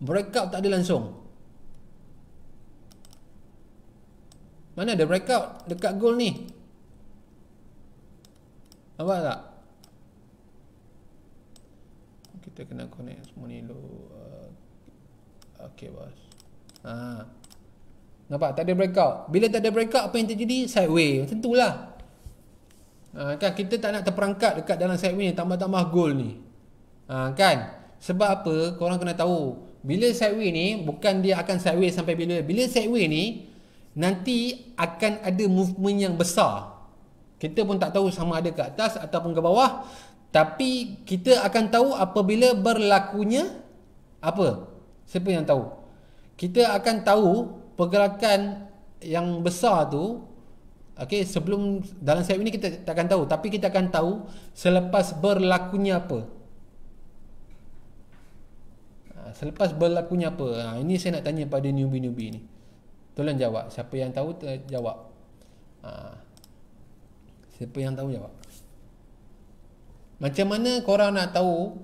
Breakout tak ada langsung. Mana ada breakout dekat goal ni? Nampak tak? Kita kena connect semua ni dulu. Uh, okay bos. Ha. Nampak? Tak ada breakout. Bila tak ada breakout, apa yang terjadi? Sideway. Tentulah. Ha, kan? Kita tak nak terperangkap dekat dalam sideways ni. Tambah-tambah goal ni. Ha, Kan? Sebab apa? Korang kena tahu. Bila sideway ni, bukan dia akan sideway sampai bila. Bila sideway ni, nanti akan ada movement yang besar. Kita pun tak tahu sama ada ke atas ataupun ke bawah. Tapi kita akan tahu apabila berlakunya apa? Siapa yang tahu? Kita akan tahu pergerakan yang besar tu okay sebelum dalam set ini kita tak akan tahu tapi kita akan tahu selepas berlakunya apa selepas berlakunya apa ha, ini saya nak tanya pada newbie-newbie ni tolong jawab siapa yang tahu eh, jawab ha, siapa yang tahu jawab macam mana korang nak tahu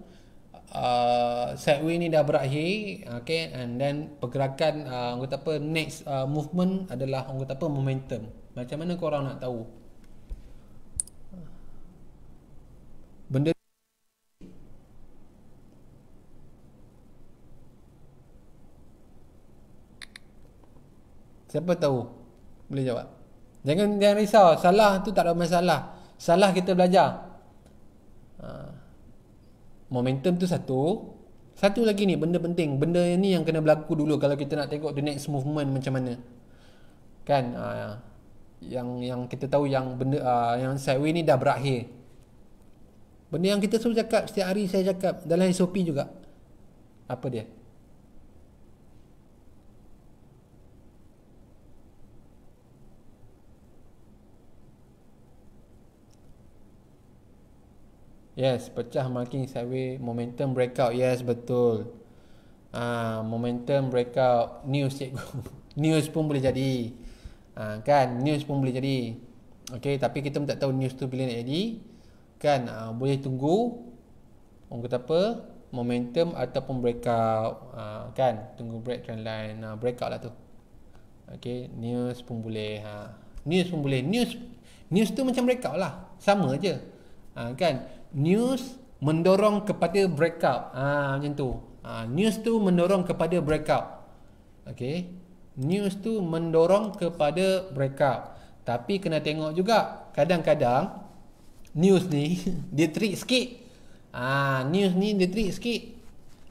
uh, sideway ni dah berakhir okay, and then pergerakan uh, anggota apa next uh, movement adalah anggota apa momentum macam mana korang nak tahu benda Siapa tahu? Boleh jawab. Jangan jangan risau. Salah tu tak ada masalah. Salah kita belajar. Ha. Momentum tu satu. Satu lagi ni benda penting. Benda ni yang kena berlaku dulu kalau kita nak tengok the next movement macam mana. Kan? Ha, ya. yang yang kita tahu yang benda uh, yang sideway ni dah berakhir. Benda yang kita selalu cakap setiap hari saya cakap dalam SOP juga. Apa dia? Yes, pecah marking sideway, momentum breakout. Yes, betul. Ah, uh, momentum breakout news cikgu. news pun boleh jadi. uh, kan, news pun boleh jadi. Okey, tapi kita pun tak tahu news tu bila nak jadi. Kan, uh, boleh tunggu. Orang kata apa? Momentum ataupun breakout. uh, kan, tunggu break trend line, uh, breakout lah tu. Okey, news pun boleh. Ha. News pun boleh. News news tu macam breakout lah. Sama aje. Ah, kan? news mendorong kepada breakout. Ah ha, macam tu. Ha, news tu mendorong kepada breakout. Okay. News tu mendorong kepada breakout. Tapi kena tengok juga. Kadang-kadang news ni dia trick sikit. Ah ha, news ni dia trick sikit.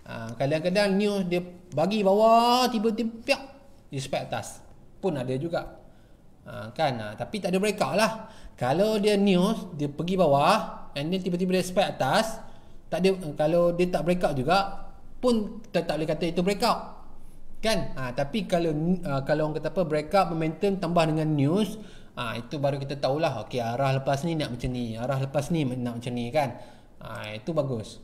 Ah, kadang-kadang news dia bagi bawah tiba-tiba piak dia atas. Pun ada juga. Ha, kan ha, tapi tak ada breakout lah. Kalau dia news dia pergi bawah and then tiba-tiba dia spike atas tak dia kalau dia tak breakout juga pun tetap boleh kata itu breakout kan ha, tapi kalau uh, kalau orang kata apa breakout momentum tambah dengan news ha, itu baru kita tahulah okey arah lepas ni nak macam ni arah lepas ni nak macam ni kan ha, itu bagus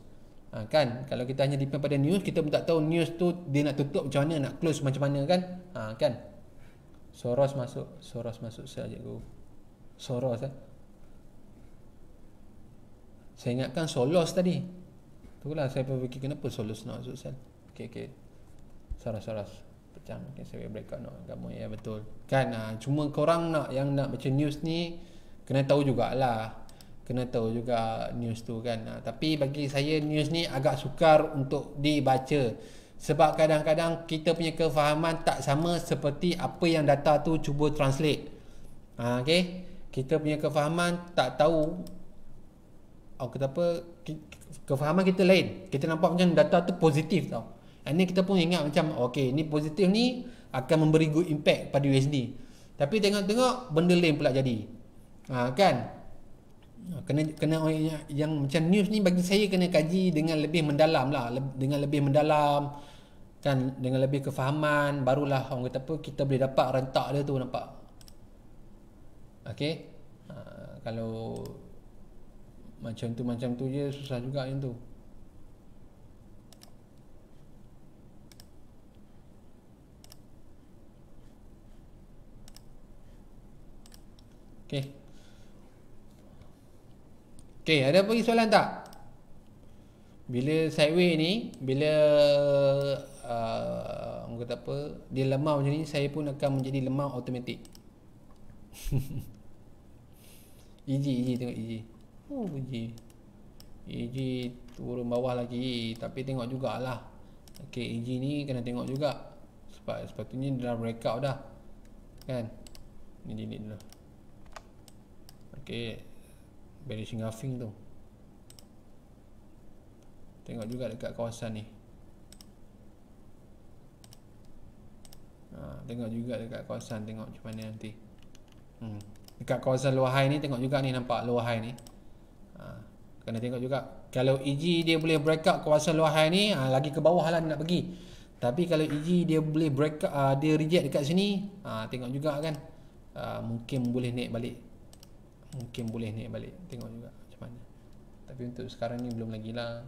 ha, kan kalau kita hanya depend pada news kita pun tak tahu news tu dia nak tutup macam mana nak close macam mana kan ha, kan Soros masuk Soros masuk saja go Soros eh saya ingatkan solos tadi. Itulah saya fikir kenapa solos nak masuk sel. Okey okey. Saras saras. Pecah okay, saya break out nak kamu ya betul. Kan ah cuma korang nak yang nak baca news ni kena tahu jugaklah. Kena tahu juga news tu kan. Ha, tapi bagi saya news ni agak sukar untuk dibaca. Sebab kadang-kadang kita punya kefahaman tak sama seperti apa yang data tu cuba translate. Ha, ah, okay. Kita punya kefahaman tak tahu oh, kata apa kefahaman kita lain kita nampak macam data tu positif tau Ini kita pun ingat macam okey ni positif ni akan memberi good impact pada USD tapi tengok-tengok benda lain pula jadi ha, kan ha, kena kena yang, yang macam news ni bagi saya kena kaji dengan lebih mendalam lah dengan lebih mendalam kan dengan lebih kefahaman barulah orang kata apa kita boleh dapat rentak dia tu nampak okey ha, kalau macam tu macam tu je susah juga yang tu ok ok ada apa lagi soalan tak bila sideway ni bila uh, orang kata apa dia lemah macam ni saya pun akan menjadi lemah automatic easy easy tengok easy Oh, G. EG turun bawah lagi tapi tengok jugalah. Okey, EG ni kena tengok juga. Sebab sepatutnya dia dah breakout dah. Kan? ini delete dulu. Okey. Bearishing huffing tu. Tengok juga dekat kawasan ni. Ha, tengok juga dekat kawasan tengok macam mana nanti. Hmm. Dekat kawasan luar high ni tengok juga ni nampak luar high ni kena tengok juga kalau EG dia boleh break up kawasan luahan ni ha, lagi ke bawah lah nak pergi tapi kalau EG dia boleh break up uh, dia reject dekat sini ha, tengok juga kan uh, mungkin boleh naik balik mungkin boleh naik balik tengok juga macam mana tapi untuk sekarang ni belum lagi lah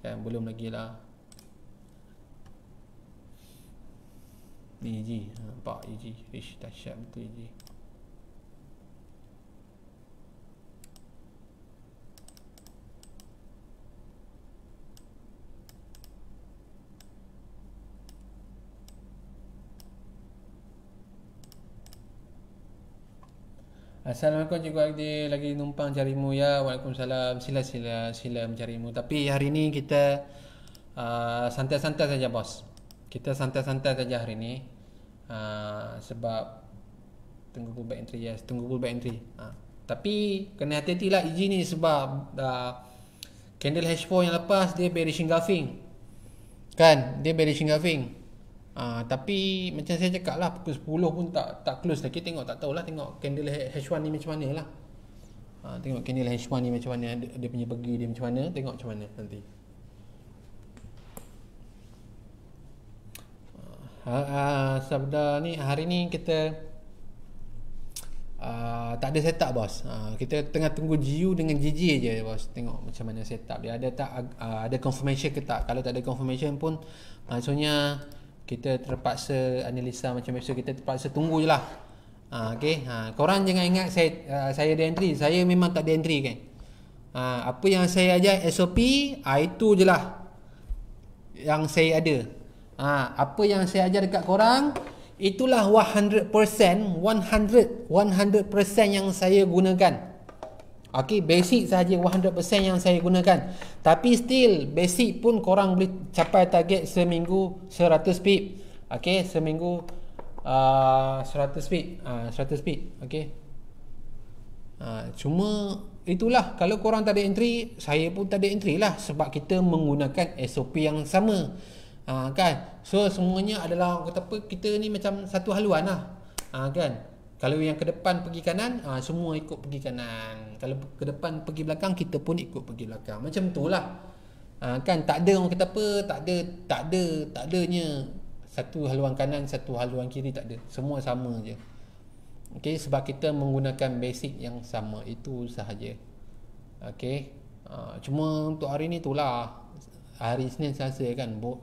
kan belum lagi lah ni EG nampak EG Ish, dahsyat betul EG Assalamualaikum cikgu Akdi lagi numpang carimu ya. Waalaikumsalam. Sila sila sila mencari Tapi hari ni kita uh, santai-santai saja bos. Kita santai-santai saja hari ni. Uh, sebab tunggu pull entry ya. Yes. Tunggu pull entry. Uh. Tapi kena hati-hati lah izin ni sebab uh, candle hash 4 yang lepas dia bearish engulfing. Kan? Dia bearish engulfing. Uh, Uh, tapi macam saya cakap lah pukul 10 pun tak tak close lagi tengok tak tahulah tengok candle H1 ni macam mana lah uh, tengok candle H1 ni macam mana dia, dia punya pergi dia macam mana tengok macam mana nanti uh, uh, sabda ni hari ni kita uh, tak ada setup bos uh, kita tengah tunggu GU dengan GG je bos tengok macam mana setup dia ada tak uh, ada confirmation ke tak kalau tak ada confirmation pun maksudnya uh, kita terpaksa analisa macam biasa kita terpaksa tunggu je lah ha, okay. ha, korang jangan ingat saya uh, saya ada entry saya memang tak ada entry kan ha, apa yang saya ajar SOP ha, itu je lah yang saya ada ha, apa yang saya ajar dekat korang itulah 100% 100 100% yang saya gunakan 100% Okey, basic sahaja 100% yang saya gunakan. Tapi still basic pun korang boleh capai target seminggu 100 pip. Okey, seminggu uh, 100 pip, uh, 100 pip. Okey. Uh, cuma itulah kalau korang tak ada entry, saya pun tak ada entry lah sebab kita menggunakan SOP yang sama. Ha, kan so semuanya adalah kata apa kita ni macam satu haluan lah ha, kan kalau yang ke depan pergi kanan ha, semua ikut pergi kanan kalau ke depan pergi belakang kita pun ikut pergi belakang macam itulah ha, kan tak ada orang kata apa tak ada tak ada tak adanya satu haluan kanan satu haluan kiri tak ada semua sama je okey sebab kita menggunakan basic yang sama itu sahaja okey ha, cuma untuk hari ni itulah hari Isnin Selasa kan Bo-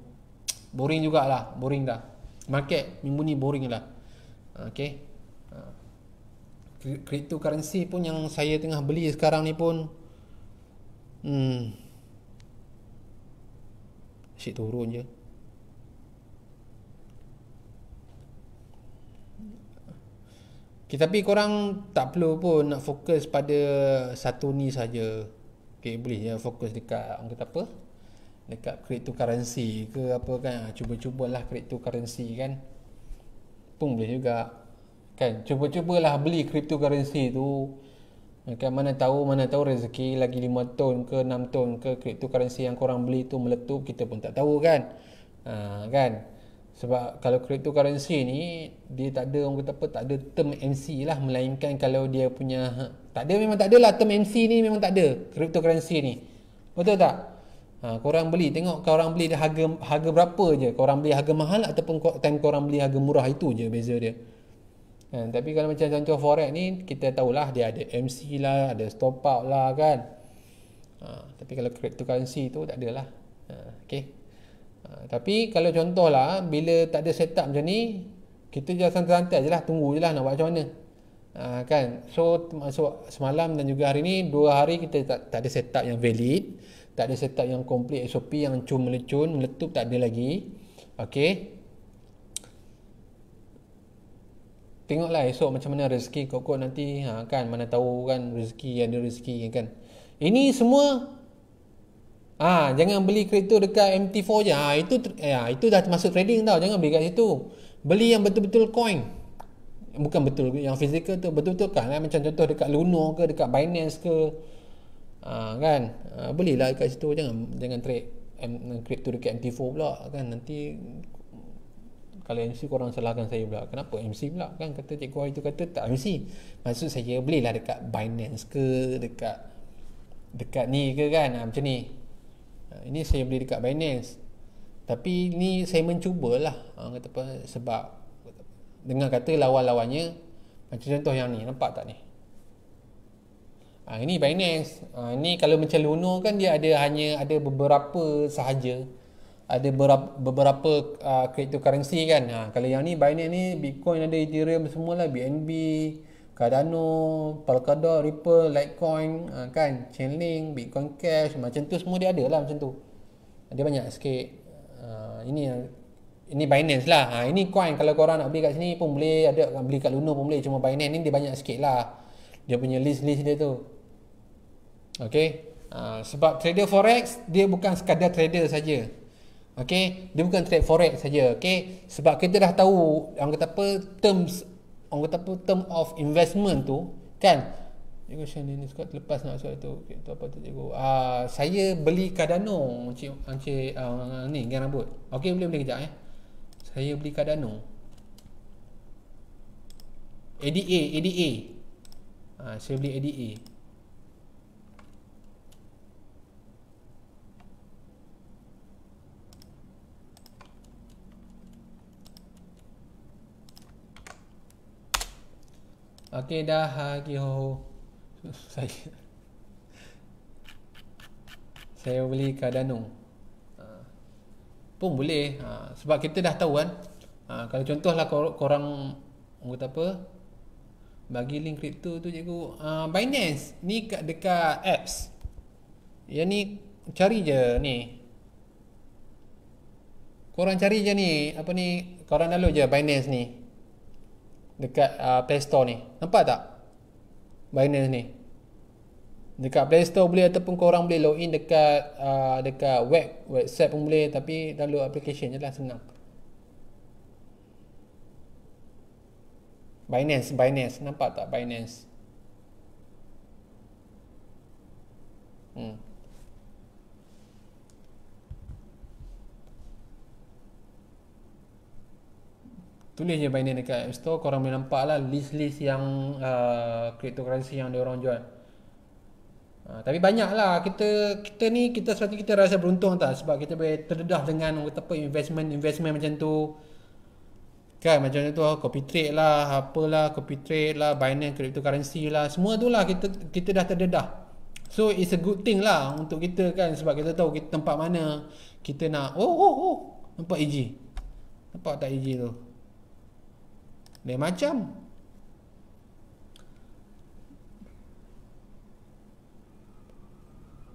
boring jugalah boring dah market minggu ni boring lah okey ha cryptocurrency pun yang saya tengah beli sekarang ni pun hmm asyik turun je tapi korang tak perlu pun nak fokus pada satu ni saja. Okay, boleh je fokus dekat orang kata apa? Dekat cryptocurrency ke apa kan? Ha, cuba-cubalah cryptocurrency kan. Pun boleh juga kan cuba-cubalah beli cryptocurrency tu kan mana tahu mana tahu rezeki lagi 5 tahun ke 6 tahun ke cryptocurrency yang korang beli tu meletup kita pun tak tahu kan ha, kan sebab kalau cryptocurrency ni dia tak ada orang kata apa tak ada term MC lah melainkan kalau dia punya ha, tak ada memang tak ada lah term MC ni memang tak ada cryptocurrency ni betul tak ha, korang beli tengok kau orang beli harga harga berapa je kau beli harga mahal ataupun time kau beli harga murah itu je beza dia Kan? Tapi kalau macam contoh forex ni, kita tahulah dia ada MC lah, ada stop out lah kan. Ha, tapi kalau cryptocurrency tu tak adalah. Ha, Okey. Ha, tapi kalau contohlah, bila tak ada setup macam ni, kita jangan santai-santai je lah, tunggu je lah nak buat macam mana. Ha, kan? So, masuk semalam dan juga hari ni, dua hari kita tak, tak ada setup yang valid. Tak ada setup yang complete SOP yang cum melecun, meletup tak ada lagi. Okey. tengoklah esok macam mana rezeki kau kau nanti ha, kan mana tahu kan rezeki ada rezeki kan ini semua ah ha, jangan beli kripto dekat MT4 je ha, itu ya itu dah termasuk trading tau jangan beli kat situ beli yang betul-betul coin bukan betul yang fizikal tu betul-betul kan lah. macam contoh dekat Luno ke dekat Binance ke ha, kan ha, belilah dekat situ jangan jangan trade kripto dekat MT4 pula kan nanti kalau MC korang salahkan saya pula kenapa MC pula kan kata cikgu hari tu kata tak MC maksud saya belilah dekat Binance ke dekat dekat ni ke kan ha, macam ni ha, ini saya beli dekat Binance tapi ni saya mencubalah ha, kata apa sebab dengar kata lawan-lawannya macam contoh yang ni nampak tak ni ha, ini Binance ha, ini kalau macam Luno kan dia ada hanya ada beberapa sahaja ada berapa, beberapa uh, cryptocurrency kan. Ha, kalau yang ni Binance ni Bitcoin ada Ethereum semua lah BNB, Cardano, Polkadot, Ripple, Litecoin uh, kan, Chainlink, Bitcoin Cash macam tu semua dia ada lah macam tu. Dia banyak sikit uh, ini ini Binance lah. Ha, ini coin kalau korang nak beli kat sini pun boleh ada beli kat Luna pun boleh cuma Binance ni dia banyak sikit lah. Dia punya list-list dia tu. Okay. Uh, sebab trader forex dia bukan sekadar trader saja. Okey, dia bukan trade forex saja. Okey, sebab kita dah tahu orang kata apa terms orang kata apa term of investment tu kan. Cikgu Shani ini suka lepas nak soal tu. Okay, tu apa tu cikgu? Ah, saya beli Cardano, cik encik uh, ni gang rambut. Okey, boleh boleh kejap eh. Saya beli Cardano. ADA, ADA. Ah, saya beli ADA. Okey dah lagi ah, ho. Saya saya beli Cardano. Ah. pun boleh ah, sebab kita dah tahu kan. kalau contohlah korang orang kata apa? Bagi link kripto tu cikgu Binance ni dekat apps. Yang ni cari je ni. Korang cari je ni apa ni korang download je Binance ni dekat uh, Play Store ni. Nampak tak? Binance ni. Dekat Play Store boleh ataupun korang boleh login dekat uh, dekat web website pun boleh tapi download application jelah senang. Binance, Binance. Nampak tak Binance? Hmm. tulis je Binance dekat App Store korang boleh nampak lah list-list yang uh, cryptocurrency yang dia orang jual uh, tapi banyak lah kita kita ni kita sebab kita rasa beruntung tak sebab kita boleh terdedah dengan apa investment investment macam tu kan macam tu copy trade lah apalah copy trade lah Binance cryptocurrency lah semua tu lah kita kita dah terdedah so it's a good thing lah untuk kita kan sebab kita tahu kita tempat mana kita nak oh oh oh nampak EG nampak tak EG tu lain macam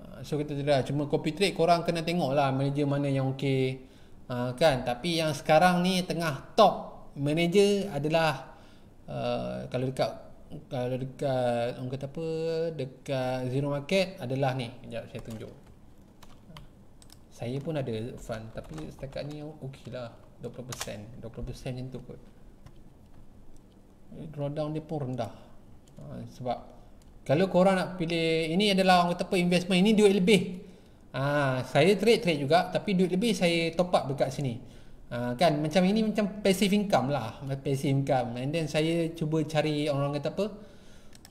ah, So kita dah Cuma copy trade korang kena tengok lah Manager mana yang okay ha, ah, kan? Tapi yang sekarang ni tengah top Manager adalah uh, Kalau dekat Kalau dekat Orang kata apa Dekat zero market adalah ni Sekejap saya tunjuk saya pun ada fund tapi setakat ni okey lah 20% 20% macam tu kot 20% drawdown dia pun rendah ha, sebab kalau korang nak pilih ini adalah orang kata apa investment ini duit lebih ha, saya trade trade juga tapi duit lebih saya top up dekat sini ha, kan macam ini macam passive income lah passive income and then saya cuba cari orang kata apa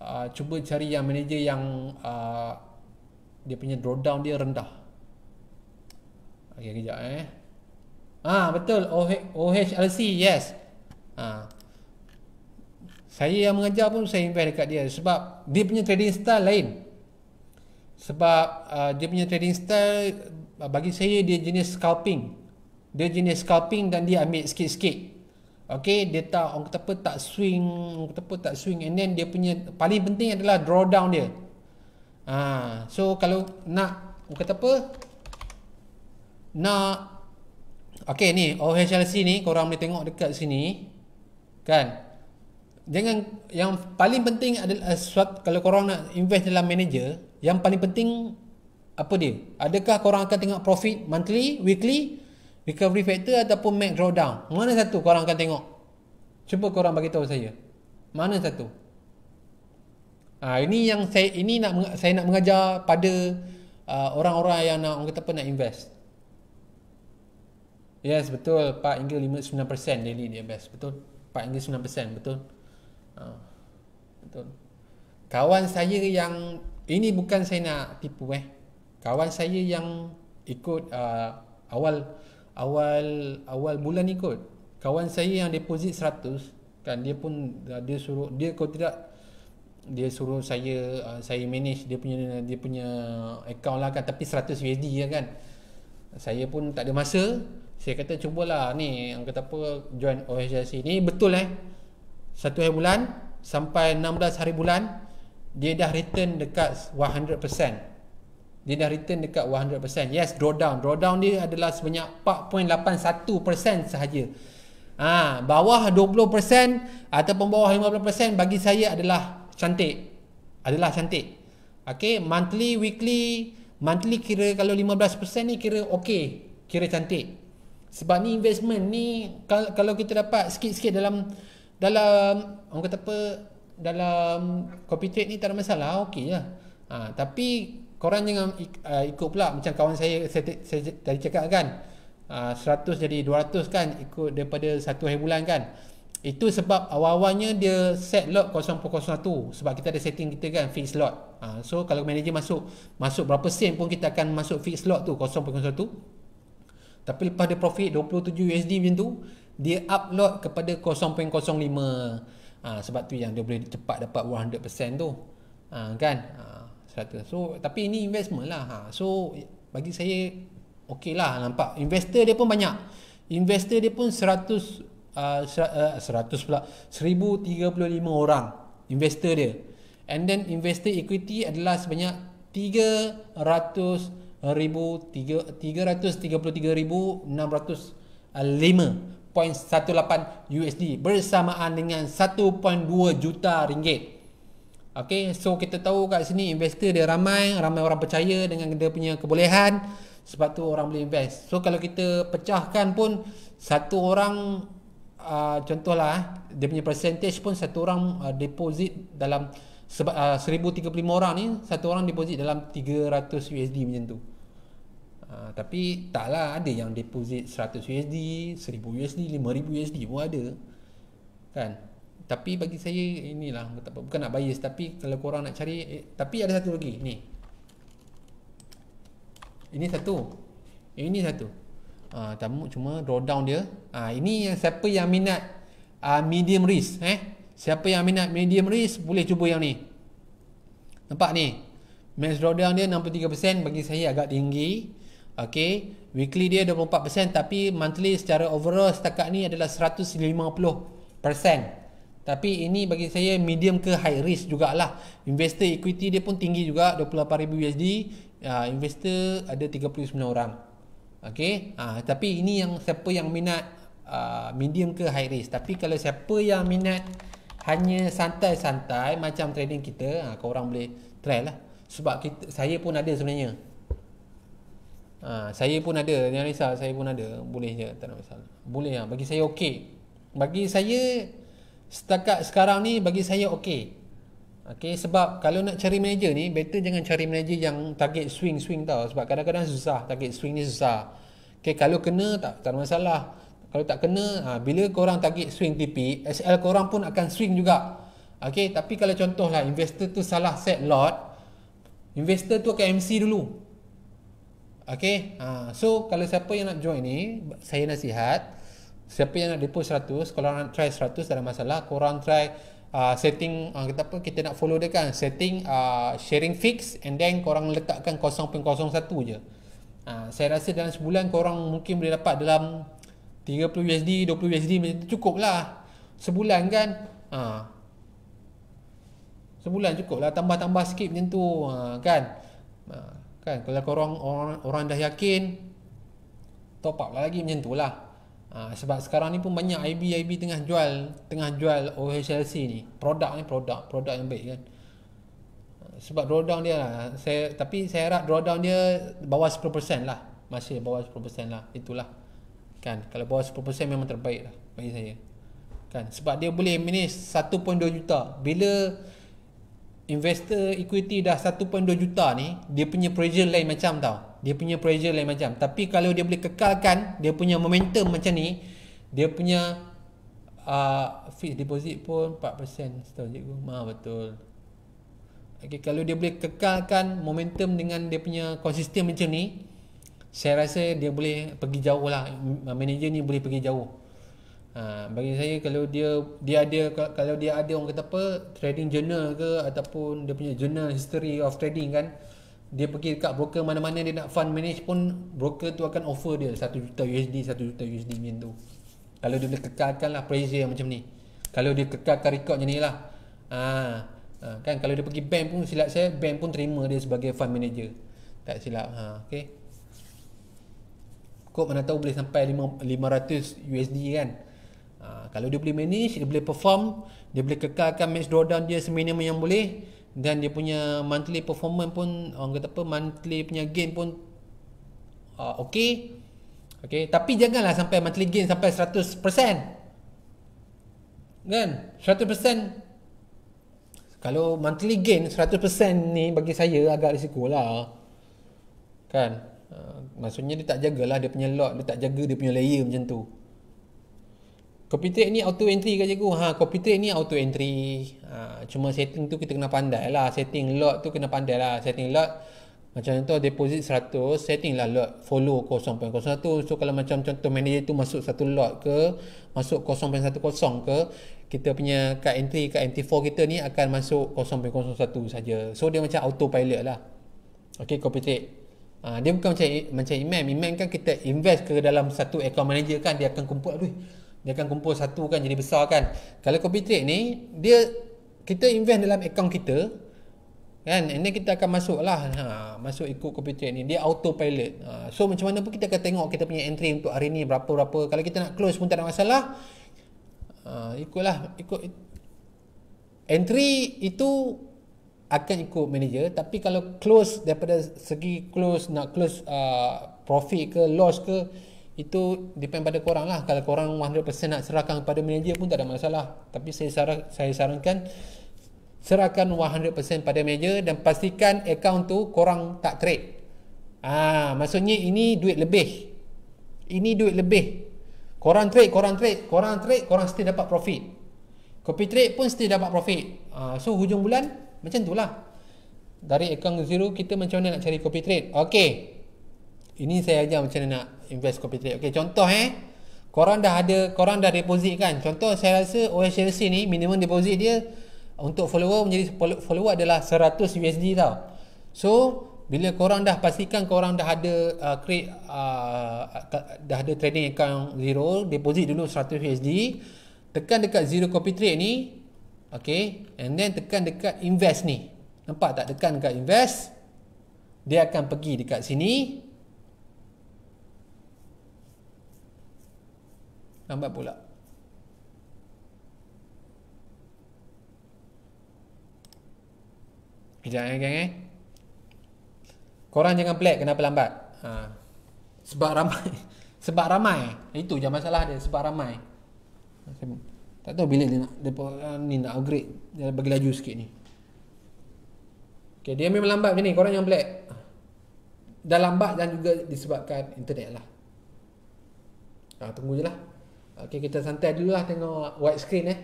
uh, cuba cari yang manager yang uh, dia punya drawdown dia rendah Okay, kejap eh. Ah, betul. OH, OHLC, yes. Ah saya yang mengajar pun saya invest dekat dia sebab dia punya trading style lain sebab uh, dia punya trading style uh, bagi saya dia jenis scalping dia jenis scalping dan dia ambil sikit-sikit Okay, dia tak orang kata apa tak swing orang kata apa tak swing and then dia punya paling penting adalah drawdown dia ha, so kalau nak orang kata apa nak Okay ni OHLC ni korang boleh tengok dekat sini kan jangan yang paling penting adalah eh, swap, kalau korang nak invest dalam manager yang paling penting apa dia adakah korang akan tengok profit monthly weekly recovery factor ataupun max drawdown mana satu korang akan tengok cuba korang bagi tahu saya mana satu ha, ini yang saya ini nak saya nak mengajar pada uh, orang-orang yang nak orang kata apa nak invest yes betul 4 hingga 5 9% daily dia best betul 4 hingga 9% betul ha. Betul Kawan saya yang Ini bukan saya nak tipu eh Kawan saya yang ikut uh, Awal Awal awal bulan ikut Kawan saya yang deposit 100 kan Dia pun uh, dia suruh Dia kalau tidak dia suruh saya uh, saya manage dia punya dia punya account lah kan tapi 100 USD ya kan saya pun tak ada masa saya kata cubalah ni yang kata apa join OHSC ni betul eh satu hari bulan sampai 16 hari bulan dia dah return dekat 100% dia dah return dekat 100% yes drawdown drawdown dia adalah sebanyak 4.81% sahaja ha, bawah 20% ataupun bawah 15% bagi saya adalah cantik adalah cantik Okay, monthly, weekly Monthly kira kalau 15% ni kira okay Kira cantik Sebab ni investment ni Kalau kita dapat sikit-sikit dalam dalam orang kata apa dalam copy trade ni tak ada masalah ah, okey lah ha, tapi korang jangan uh, ikut pula macam kawan saya saya, saya, tadi cakap kan uh, 100 jadi 200 kan ikut daripada satu hari bulan kan itu sebab awal-awalnya dia set lot 0.01 sebab kita ada setting kita kan fix lot ha, so kalau manager masuk masuk berapa sen pun kita akan masuk fix lot tu 0.01 tapi lepas dia profit 27 USD macam tu dia upload kepada 0.05 ha, ah, sebab tu yang dia boleh cepat dapat 100% tu ha, kan ha, so tapi ini investment lah ha. so bagi saya ok lah nampak investor dia pun banyak investor dia pun 100 uh, 100 pula 1035 orang investor dia and then investor equity adalah sebanyak 300 ribu 333,605 1.18 USD bersamaan dengan 1.2 juta ringgit. Okey, so kita tahu kat sini investor dia ramai, ramai orang percaya dengan dia punya kebolehan sebab tu orang boleh invest. So kalau kita pecahkan pun satu orang uh, contohlah eh, dia punya percentage pun satu orang uh, deposit dalam sebab uh, 1035 orang ni satu orang deposit dalam 300 USD macam tu. Ha, tapi taklah ada yang deposit 100 USD, 1000 USD, 5000 USD pun ada. Kan? Tapi bagi saya inilah bukan nak bias tapi kalau korang nak cari eh, tapi ada satu lagi ni. Ini satu. Ini satu. Ah ha, tamu cuma drawdown dia. Ah ha, ini yang siapa yang minat uh, medium risk eh? Siapa yang minat medium risk boleh cuba yang ni. Nampak ni. Max drawdown dia 63% bagi saya agak tinggi. Okay Weekly dia 24% Tapi monthly secara overall setakat ni adalah 150% Tapi ini bagi saya medium ke high risk jugalah Investor equity dia pun tinggi juga 28,000 USD uh, Investor ada 39 orang Okay uh, Tapi ini yang siapa yang minat uh, Medium ke high risk Tapi kalau siapa yang minat Hanya santai-santai Macam trading kita uh, Korang boleh try lah Sebab kita, saya pun ada sebenarnya Ha, saya pun ada, jangan risau, saya pun ada. Boleh je, tak ada masalah. Boleh lah, bagi saya okey. Bagi saya, setakat sekarang ni, bagi saya okey. Okey, sebab kalau nak cari manager ni, better jangan cari manager yang target swing-swing tau. Sebab kadang-kadang susah, target swing ni susah. Okey, kalau kena, tak, tak ada masalah. Kalau tak kena, ha, bila korang target swing TP, SL korang pun akan swing juga. Okey, tapi kalau contohlah investor tu salah set lot, investor tu akan MC dulu. Okay, ha, so kalau siapa yang nak join ni, saya nasihat siapa yang nak deposit 100, kalau orang try 100 tak masalah, korang try uh, setting uh, kita apa kita nak follow dia kan, setting uh, sharing fix and then korang letakkan 0.01 je. Uh, saya rasa dalam sebulan korang mungkin boleh dapat dalam 30 USD, 20 USD macam tu cukup lah. Sebulan kan, Uh, sebulan cukup lah, tambah-tambah sikit macam tu uh, kan. Uh, kan kalau korang orang orang dah yakin top up lagi macam tu lah ha, sebab sekarang ni pun banyak IB IB tengah jual tengah jual OHLC ni produk ni produk produk yang baik kan ha, sebab drawdown dia lah saya, tapi saya harap drawdown dia bawah 10% lah masih bawah 10% lah itulah kan kalau bawah 10% memang terbaik lah bagi saya kan sebab dia boleh manage 1.2 juta bila investor equity dah 1.2 juta ni dia punya pressure lain macam tau dia punya pressure lain macam tapi kalau dia boleh kekalkan dia punya momentum macam ni dia punya uh, fixed deposit pun 4% setahu cikgu mah betul okay, kalau dia boleh kekalkan momentum dengan dia punya konsisten macam ni saya rasa dia boleh pergi jauh lah manager ni boleh pergi jauh Ha, bagi saya kalau dia dia ada kalau dia ada orang kata apa trading journal ke ataupun dia punya journal history of trading kan dia pergi dekat broker mana-mana dia nak fund manage pun broker tu akan offer dia 1 juta USD 1 juta USD macam tu kalau dia boleh kekalkan lah pressure macam ni kalau dia kekalkan record macam ni lah ha, ha, kan kalau dia pergi bank pun silap saya bank pun terima dia sebagai fund manager tak silap ha, okay. kok mana tahu boleh sampai 500 USD kan Ha, kalau dia boleh manage, dia boleh perform, dia boleh kekalkan max drawdown dia seminimum yang boleh dan dia punya monthly performance pun orang kata apa monthly punya gain pun uh, okey. Okey, tapi janganlah sampai monthly gain sampai 100%. Kan? 100%. Kalau monthly gain 100% ni bagi saya agak risikolah. Kan? Uh, maksudnya dia tak jagalah dia punya lot, dia tak jaga dia punya layer macam tu. Copy trade ni auto entry ke cikgu? Ha, copy trade ni auto entry. Ha, cuma setting tu kita kena pandai lah. Setting lot tu kena pandai lah. Setting lot. Macam contoh deposit 100, setting lah lot follow 0.01. So kalau macam contoh manager tu masuk satu lot ke, masuk 0.10 ke, kita punya card entry, card entry 4 kita ni akan masuk 0.01 saja. So dia macam autopilot lah. Okay, copy trade. Ha, dia bukan macam macam imam. Imam kan kita invest ke dalam satu account manager kan, dia akan kumpul. Aduh, dia akan kumpul satu kan jadi besar kan kalau copy trade ni dia kita invest dalam account kita kan ini kita akan masuk lah ha, masuk ikut copy trade ni dia autopilot ha, so macam mana pun kita akan tengok kita punya entry untuk hari ni berapa-berapa kalau kita nak close pun tak ada masalah ha, ikutlah ikut entry itu akan ikut manager tapi kalau close daripada segi close nak close uh, profit ke loss ke itu depend pada korang lah kalau korang 100% nak serahkan kepada manager pun tak ada masalah tapi saya saran, saya sarankan serahkan 100% pada manager dan pastikan account tu korang tak trade ah ha, maksudnya ini duit lebih ini duit lebih korang trade korang trade korang trade korang still dapat profit copy trade pun still dapat profit ha, so hujung bulan macam tu lah dari account zero kita macam mana nak cari copy trade Okay. Ini saya ajar macam mana nak invest copy trade. Okey, contoh eh. Korang dah ada, korang dah deposit kan. Contoh saya rasa OHLC ni minimum deposit dia untuk follower menjadi follower adalah 100 USD tau. So, bila korang dah pastikan korang dah ada uh, create uh, dah ada trading account zero, deposit dulu 100 USD, tekan dekat zero copy trade ni, okey, and then tekan dekat invest ni. Nampak tak tekan dekat invest? Dia akan pergi dekat sini lambat pula Kejap eh geng eh Korang jangan pelik kenapa lambat ha. Sebab ramai Sebab ramai Itu je masalah dia Sebab ramai Tak tahu bila dia nak dia, ah, ni nak upgrade Dia bagi laju sikit ni okay, Dia memang lambat macam ni Korang jangan pelik ha. Dah lambat dan juga disebabkan internet lah ha, Tunggu je lah Okey kita santai dulu lah tengok white screen eh.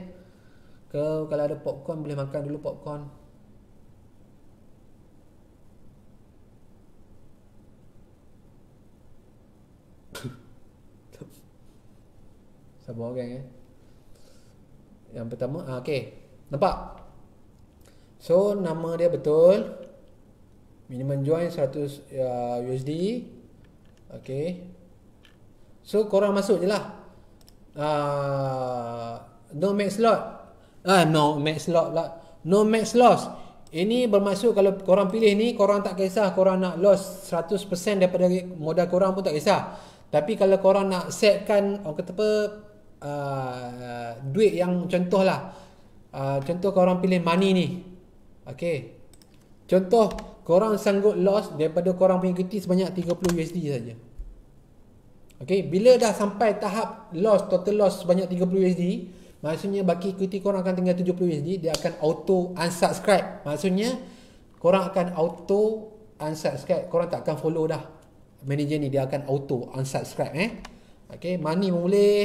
Ke kalau ada popcorn boleh makan dulu popcorn. Sabar orang eh. Yang pertama, ah, okay. Nampak? So nama dia betul. Minimum join 100 uh, USD. Okey. So korang masuk je lah. Uh, no max slot. Ah, no max slot lah. No max loss. Ini bermaksud kalau korang pilih ni, korang tak kisah korang nak loss 100% daripada modal korang pun tak kisah. Tapi kalau korang nak setkan, orang kata apa, uh, duit yang contoh lah. Uh, contoh korang pilih money ni. Okay. Contoh korang sanggup loss daripada korang punya equity sebanyak 30 USD saja. Okay, bila dah sampai tahap loss, total loss sebanyak 30 USD, maksudnya baki equity korang akan tinggal 70 USD, dia akan auto unsubscribe. Maksudnya, korang akan auto unsubscribe. Korang tak akan follow dah manager ni. Dia akan auto unsubscribe. Eh. Okay, money pun boleh.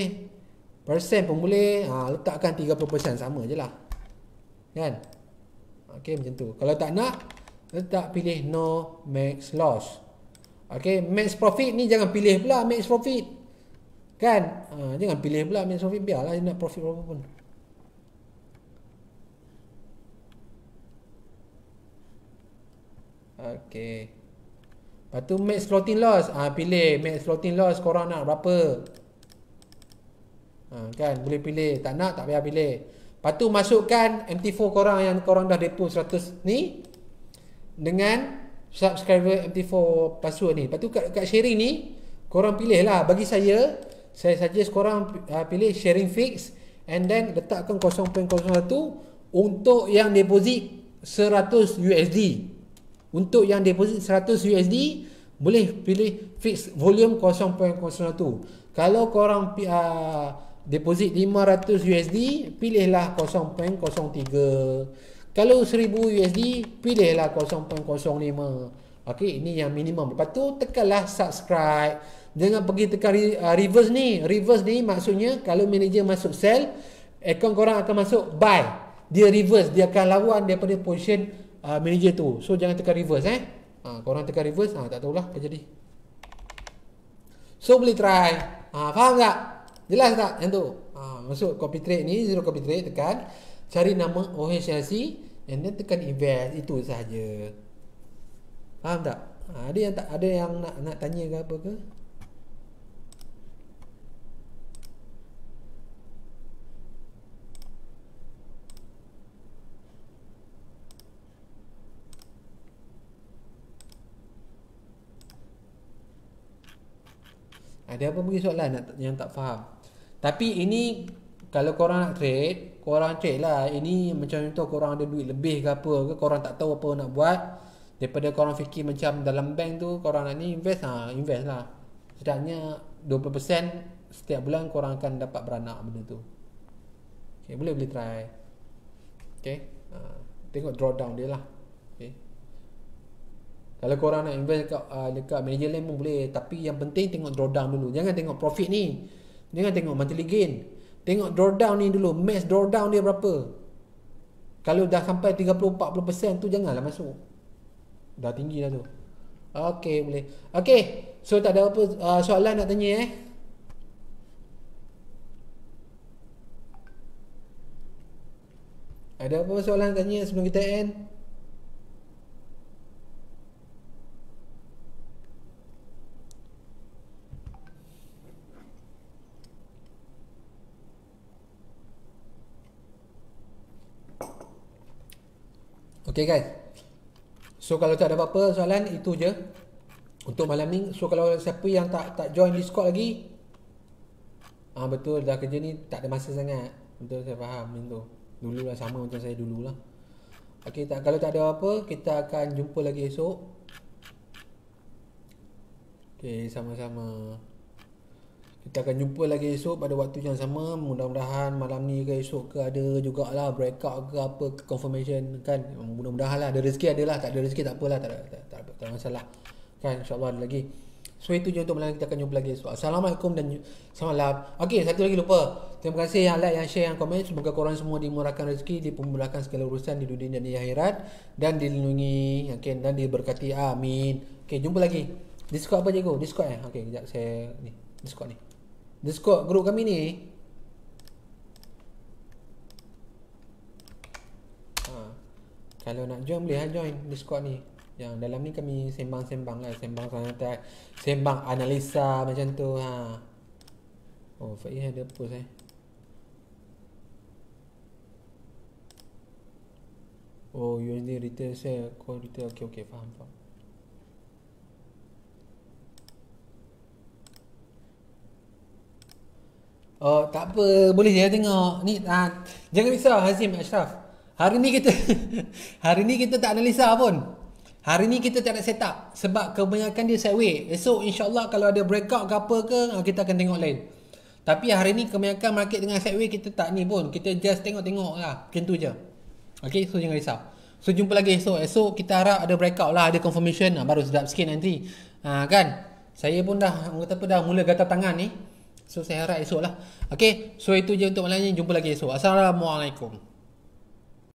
Persen pun boleh. Ha, letakkan 30% sama je lah. Kan? Okay, macam tu. Kalau tak nak, letak pilih no max loss. Okay, max profit ni jangan pilih pula max profit. Kan? Ha, jangan pilih pula max profit. Biarlah dia nak profit berapa pun. Okay. Lepas tu max floating loss. Ha, pilih max floating loss korang nak berapa. Ha, kan? Boleh pilih. Tak nak tak payah pilih. Lepas tu masukkan MT4 korang yang korang dah depo 100 ni. Dengan subscriber MT4 password ni. Lepas tu kat, kat sharing ni, korang pilih lah. Bagi saya, saya suggest korang uh, pilih sharing fix and then letakkan 0.01 untuk yang deposit 100 USD. Untuk yang deposit 100 USD, boleh pilih fix volume 0.01. Kalau korang uh, deposit 500 USD, pilihlah 0.03. Kalau 1000 USD pilihlah 0.05. Okey, ini yang minimum. Lepas tu tekanlah subscribe. Jangan pergi tekan uh, reverse ni. Reverse ni maksudnya kalau manager masuk sell, akaun orang akan masuk buy. Dia reverse, dia akan lawan daripada position uh, manager tu. So jangan tekan reverse eh. Ha, korang tekan reverse, ha, tak tahulah apa jadi. So boleh try. Ha, faham tak? Jelas tak yang tu? Ha, masuk copy trade ni, zero copy trade tekan cari nama OHLC and then tekan invest itu sahaja faham tak ha, ada yang tak ada yang nak nak tanya ke apa ke Ada apa mungkin soalan yang tak faham Tapi ini Kalau korang nak trade korang check lah ini macam contoh korang ada duit lebih ke apa ke korang tak tahu apa nak buat daripada korang fikir macam dalam bank tu korang nak ni invest ha invest lah setidaknya 20% setiap bulan korang akan dapat beranak benda tu okay, boleh boleh try okay. ha, tengok drawdown dia lah okay. kalau korang nak invest dekat, uh, dekat manager lain pun boleh tapi yang penting tengok drawdown dulu jangan tengok profit ni jangan tengok monthly gain Tengok drawdown ni dulu Max drawdown dia berapa Kalau dah sampai 30-40% tu Janganlah masuk Dah tinggi dah tu Okay boleh Okay So tak ada apa uh, soalan nak tanya eh Ada apa soalan nak tanya sebelum kita end Okay guys. So kalau tak ada apa-apa soalan itu je untuk malam ni. So kalau siapa yang tak tak join Discord lagi ah betul dah kerja ni tak ada masa sangat. Betul saya faham macam tu. Dululah sama macam saya dululah. Okay, tak kalau tak ada apa kita akan jumpa lagi esok. Okay, sama-sama. Kita akan jumpa lagi esok pada waktu yang sama. Mudah-mudahan malam ni ke esok ke ada jugalah breakout ke apa ke confirmation kan. Mudah-mudahan lah. Ada rezeki adalah. Tak ada rezeki tak apalah. Tak ada, tak, tak, tak, tak masalah. Kan insyaAllah ada lagi. So itu je untuk malam kita akan jumpa lagi esok. Assalamualaikum dan selamat malam. Okay satu lagi lupa. Terima kasih yang like, yang share, yang komen. Semoga korang semua dimurahkan rezeki, dipermudahkan segala urusan di dunia dan di akhirat. Dan dilindungi. Okay, dan diberkati. Amin. Okay jumpa lagi. Discord apa cikgu? Discord eh? Okay sekejap saya ni. Discord ni. Discord group kami ni ha. Kalau nak join boleh lah join Discord ni Yang dalam ni kami sembang-sembang lah Sembang sanata Sembang analisa macam tu ha. Oh Faiz ada post eh Oh you need retail sale Call retail okay okay faham faham Oh, tak apa. Boleh je tengok. Ni ah, jangan risau Hazim Ashraf. Hari ni kita hari ni kita tak analisa pun. Hari ni kita tak nak set up sebab kebanyakan dia sideways. Esok insya-Allah kalau ada breakout ke apa ke ah, kita akan tengok lain. Tapi hari ni kebanyakan market dengan sideways kita tak ni pun. Kita just tengok-tengok lah. Macam je. Okay, so jangan risau. So, jumpa lagi esok. Esok kita harap ada breakout lah. Ada confirmation. Ah, baru sedap sikit nanti. Ha, kan? Saya pun dah, kata apa, dah mula gatal tangan ni. So saya harap esok lah. Okay. So itu je untuk malam ni. Jumpa lagi esok. Assalamualaikum.